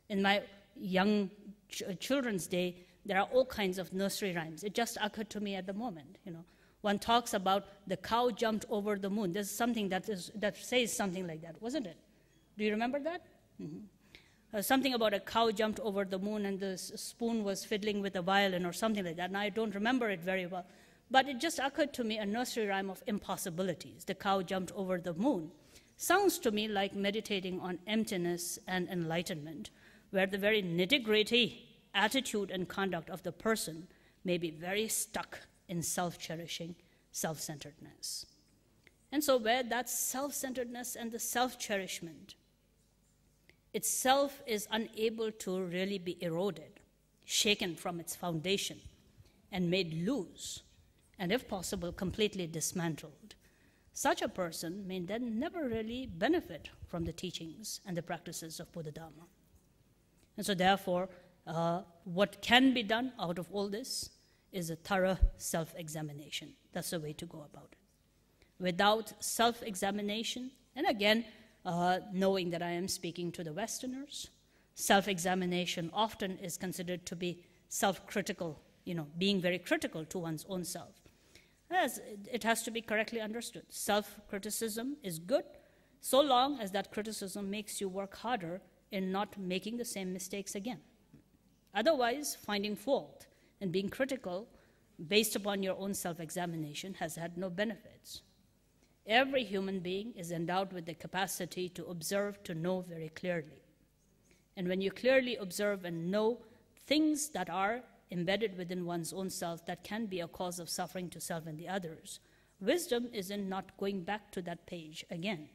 In my young ch children's day, there are all kinds of nursery rhymes. It just occurred to me at the moment, you know. One talks about the cow jumped over the moon. There's something that, is, that says something like that, wasn't it? Do you remember that? Mm-hmm. Uh, something about a cow jumped over the moon and the spoon was fiddling with a violin or something like that. And I don't remember it very well. But it just occurred to me a nursery rhyme of impossibilities. The cow jumped over the moon. Sounds to me like meditating on emptiness and enlightenment, where the very nitty gritty attitude and conduct of the person may be very stuck in self cherishing, self centeredness. And so, where that self centeredness and the self cherishment itself is unable to really be eroded, shaken from its foundation, and made loose, and if possible, completely dismantled, such a person may then never really benefit from the teachings and the practices of Buddha Dharma. And so, therefore, uh, what can be done out of all this is a thorough self examination. That's the way to go about it. Without self examination, and again, uh, knowing that I am speaking to the Westerners, self examination often is considered to be self critical, you know, being very critical to one's own self. As it has to be correctly understood. Self criticism is good so long as that criticism makes you work harder in not making the same mistakes again. Otherwise, finding fault and being critical based upon your own self examination has had no benefits. Every human being is endowed with the capacity to observe, to know very clearly. And when you clearly observe and know things that are embedded within one's own self that can be a cause of suffering to self and the others, wisdom is in not going back to that page again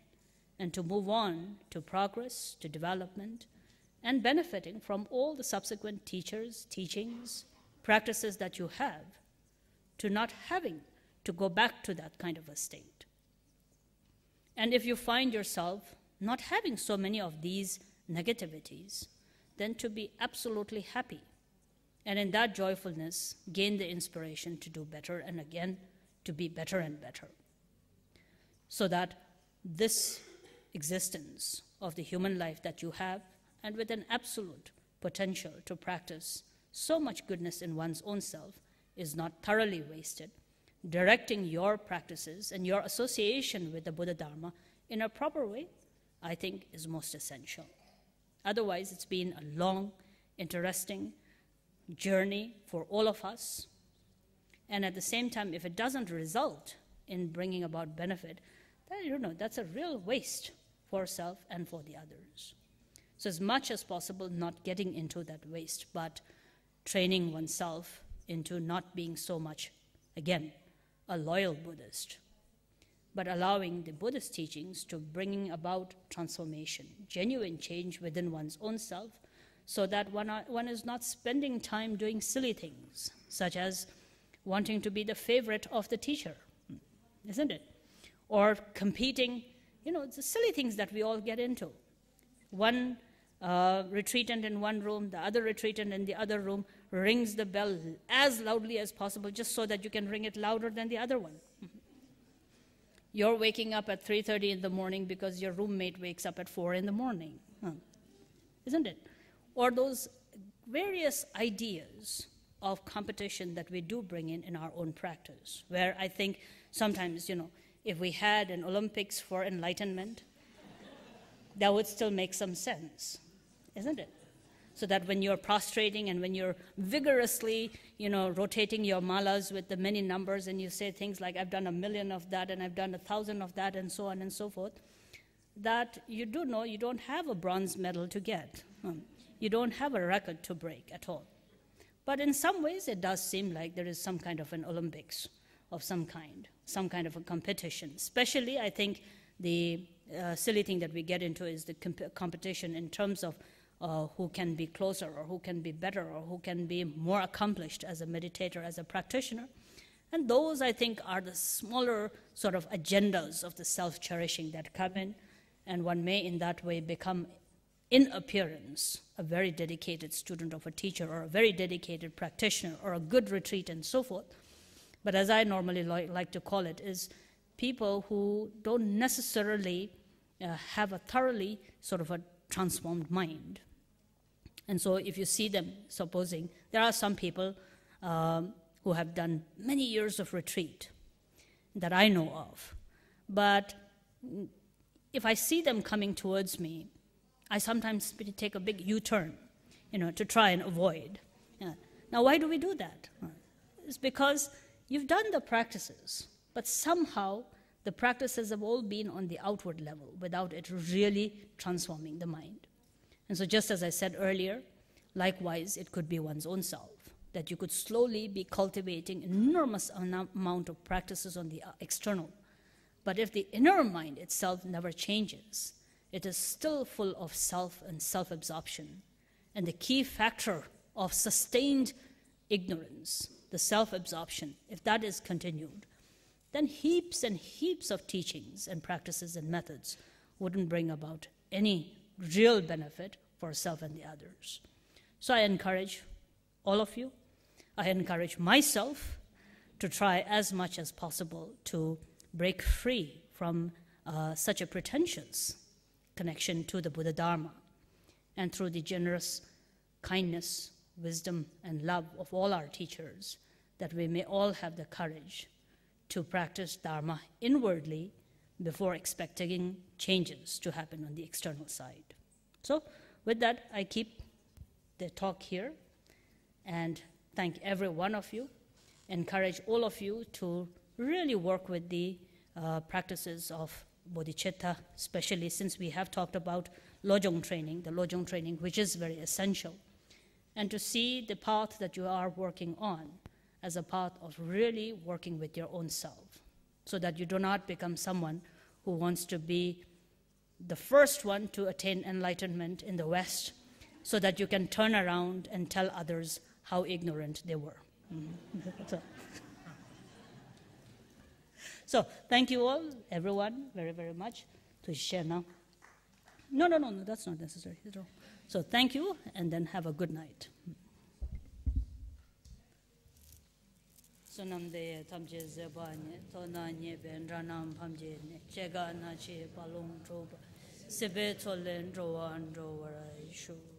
and to move on to progress, to development, and benefiting from all the subsequent teachers, teachings, practices that you have, to not having to go back to that kind of a state. And if you find yourself not having so many of these negativities, then to be absolutely happy. And in that joyfulness, gain the inspiration to do better and again to be better and better. So that this existence of the human life that you have and with an absolute potential to practice so much goodness in one's own self is not thoroughly wasted, directing your practices and your association with the Buddha Dharma in a proper way, I think, is most essential. Otherwise, it's been a long, interesting journey for all of us. And at the same time, if it doesn't result in bringing about benefit, then, you know, that's a real waste for self and for the others. So, as much as possible, not getting into that waste, but training oneself into not being so much, again, a loyal Buddhist, but allowing the Buddhist teachings to bringing about transformation, genuine change within one's own self, so that one, are, one is not spending time doing silly things, such as wanting to be the favorite of the teacher, isn't it? Or competing, you know, the silly things that we all get into. One uh, retreatant in one room, the other retreatant in the other room, rings the bell as loudly as possible just so that you can ring it louder than the other one. You're waking up at 3:30 in the morning because your roommate wakes up at 4 in the morning. Huh. Isn't it? Or those various ideas of competition that we do bring in in our own practice, where I think sometimes, you know, if we had an Olympics for enlightenment, that would still make some sense isn't it? So that when you're prostrating and when you're vigorously, you know, rotating your malas with the many numbers and you say things like, I've done a million of that and I've done a thousand of that and so on and so forth, that you do know you don't have a bronze medal to get. Hmm. You don't have a record to break at all. But in some ways, it does seem like there is some kind of an Olympics of some kind, some kind of a competition. Especially, I think the uh, silly thing that we get into is the comp competition in terms of uh, who can be closer or who can be better or who can be more accomplished as a meditator, as a practitioner. And those, I think, are the smaller sort of agendas of the self cherishing that come in. And one may, in that way, become, in appearance, a very dedicated student of a teacher or a very dedicated practitioner or a good retreat and so forth. But as I normally li- like to call it, is people who don't necessarily uh, have a thoroughly sort of a transformed mind. And so if you see them, supposing, there are some people um, who have done many years of retreat that I know of. But if I see them coming towards me, I sometimes take a big U turn, you know, to try and avoid. Yeah. Now, why do we do that? It's because you've done the practices, but somehow the practices have all been on the outward level without it really transforming the mind. And so, just as I said earlier, likewise, it could be one's own self, that you could slowly be cultivating enormous amount of practices on the uh, external. But if the inner mind itself never changes, it is still full of self and self absorption. And the key factor of sustained ignorance, the self absorption, if that is continued, then heaps and heaps of teachings and practices and methods wouldn't bring about any real benefit for self and the others. So I encourage all of you, I encourage myself to try as much as possible to break free from uh, such a pretentious connection to the Buddha Dharma. And through the generous kindness, wisdom, and love of all our teachers, that we may all have the courage to practice Dharma inwardly before expecting changes to happen on the external side. So, with that, I keep the talk here and thank every one of you, encourage all of you to really work with the uh, practices of bodhicitta, especially since we have talked about lojong training, the lojong training, which is very essential, and to see the path that you are working on as a path of really working with your own self, so that you do not become someone who wants to be the first one to attain enlightenment in the West so that you can turn around and tell others how ignorant they were. Mm-hmm. so. so, thank you all, everyone, very, very much. To share now. No, no, no, no, that's not necessary at all. So, thank you, and then have a good night. sunamde zeba to na nye ben ranam chega na che palung Sibet olen rowan rowarai shu.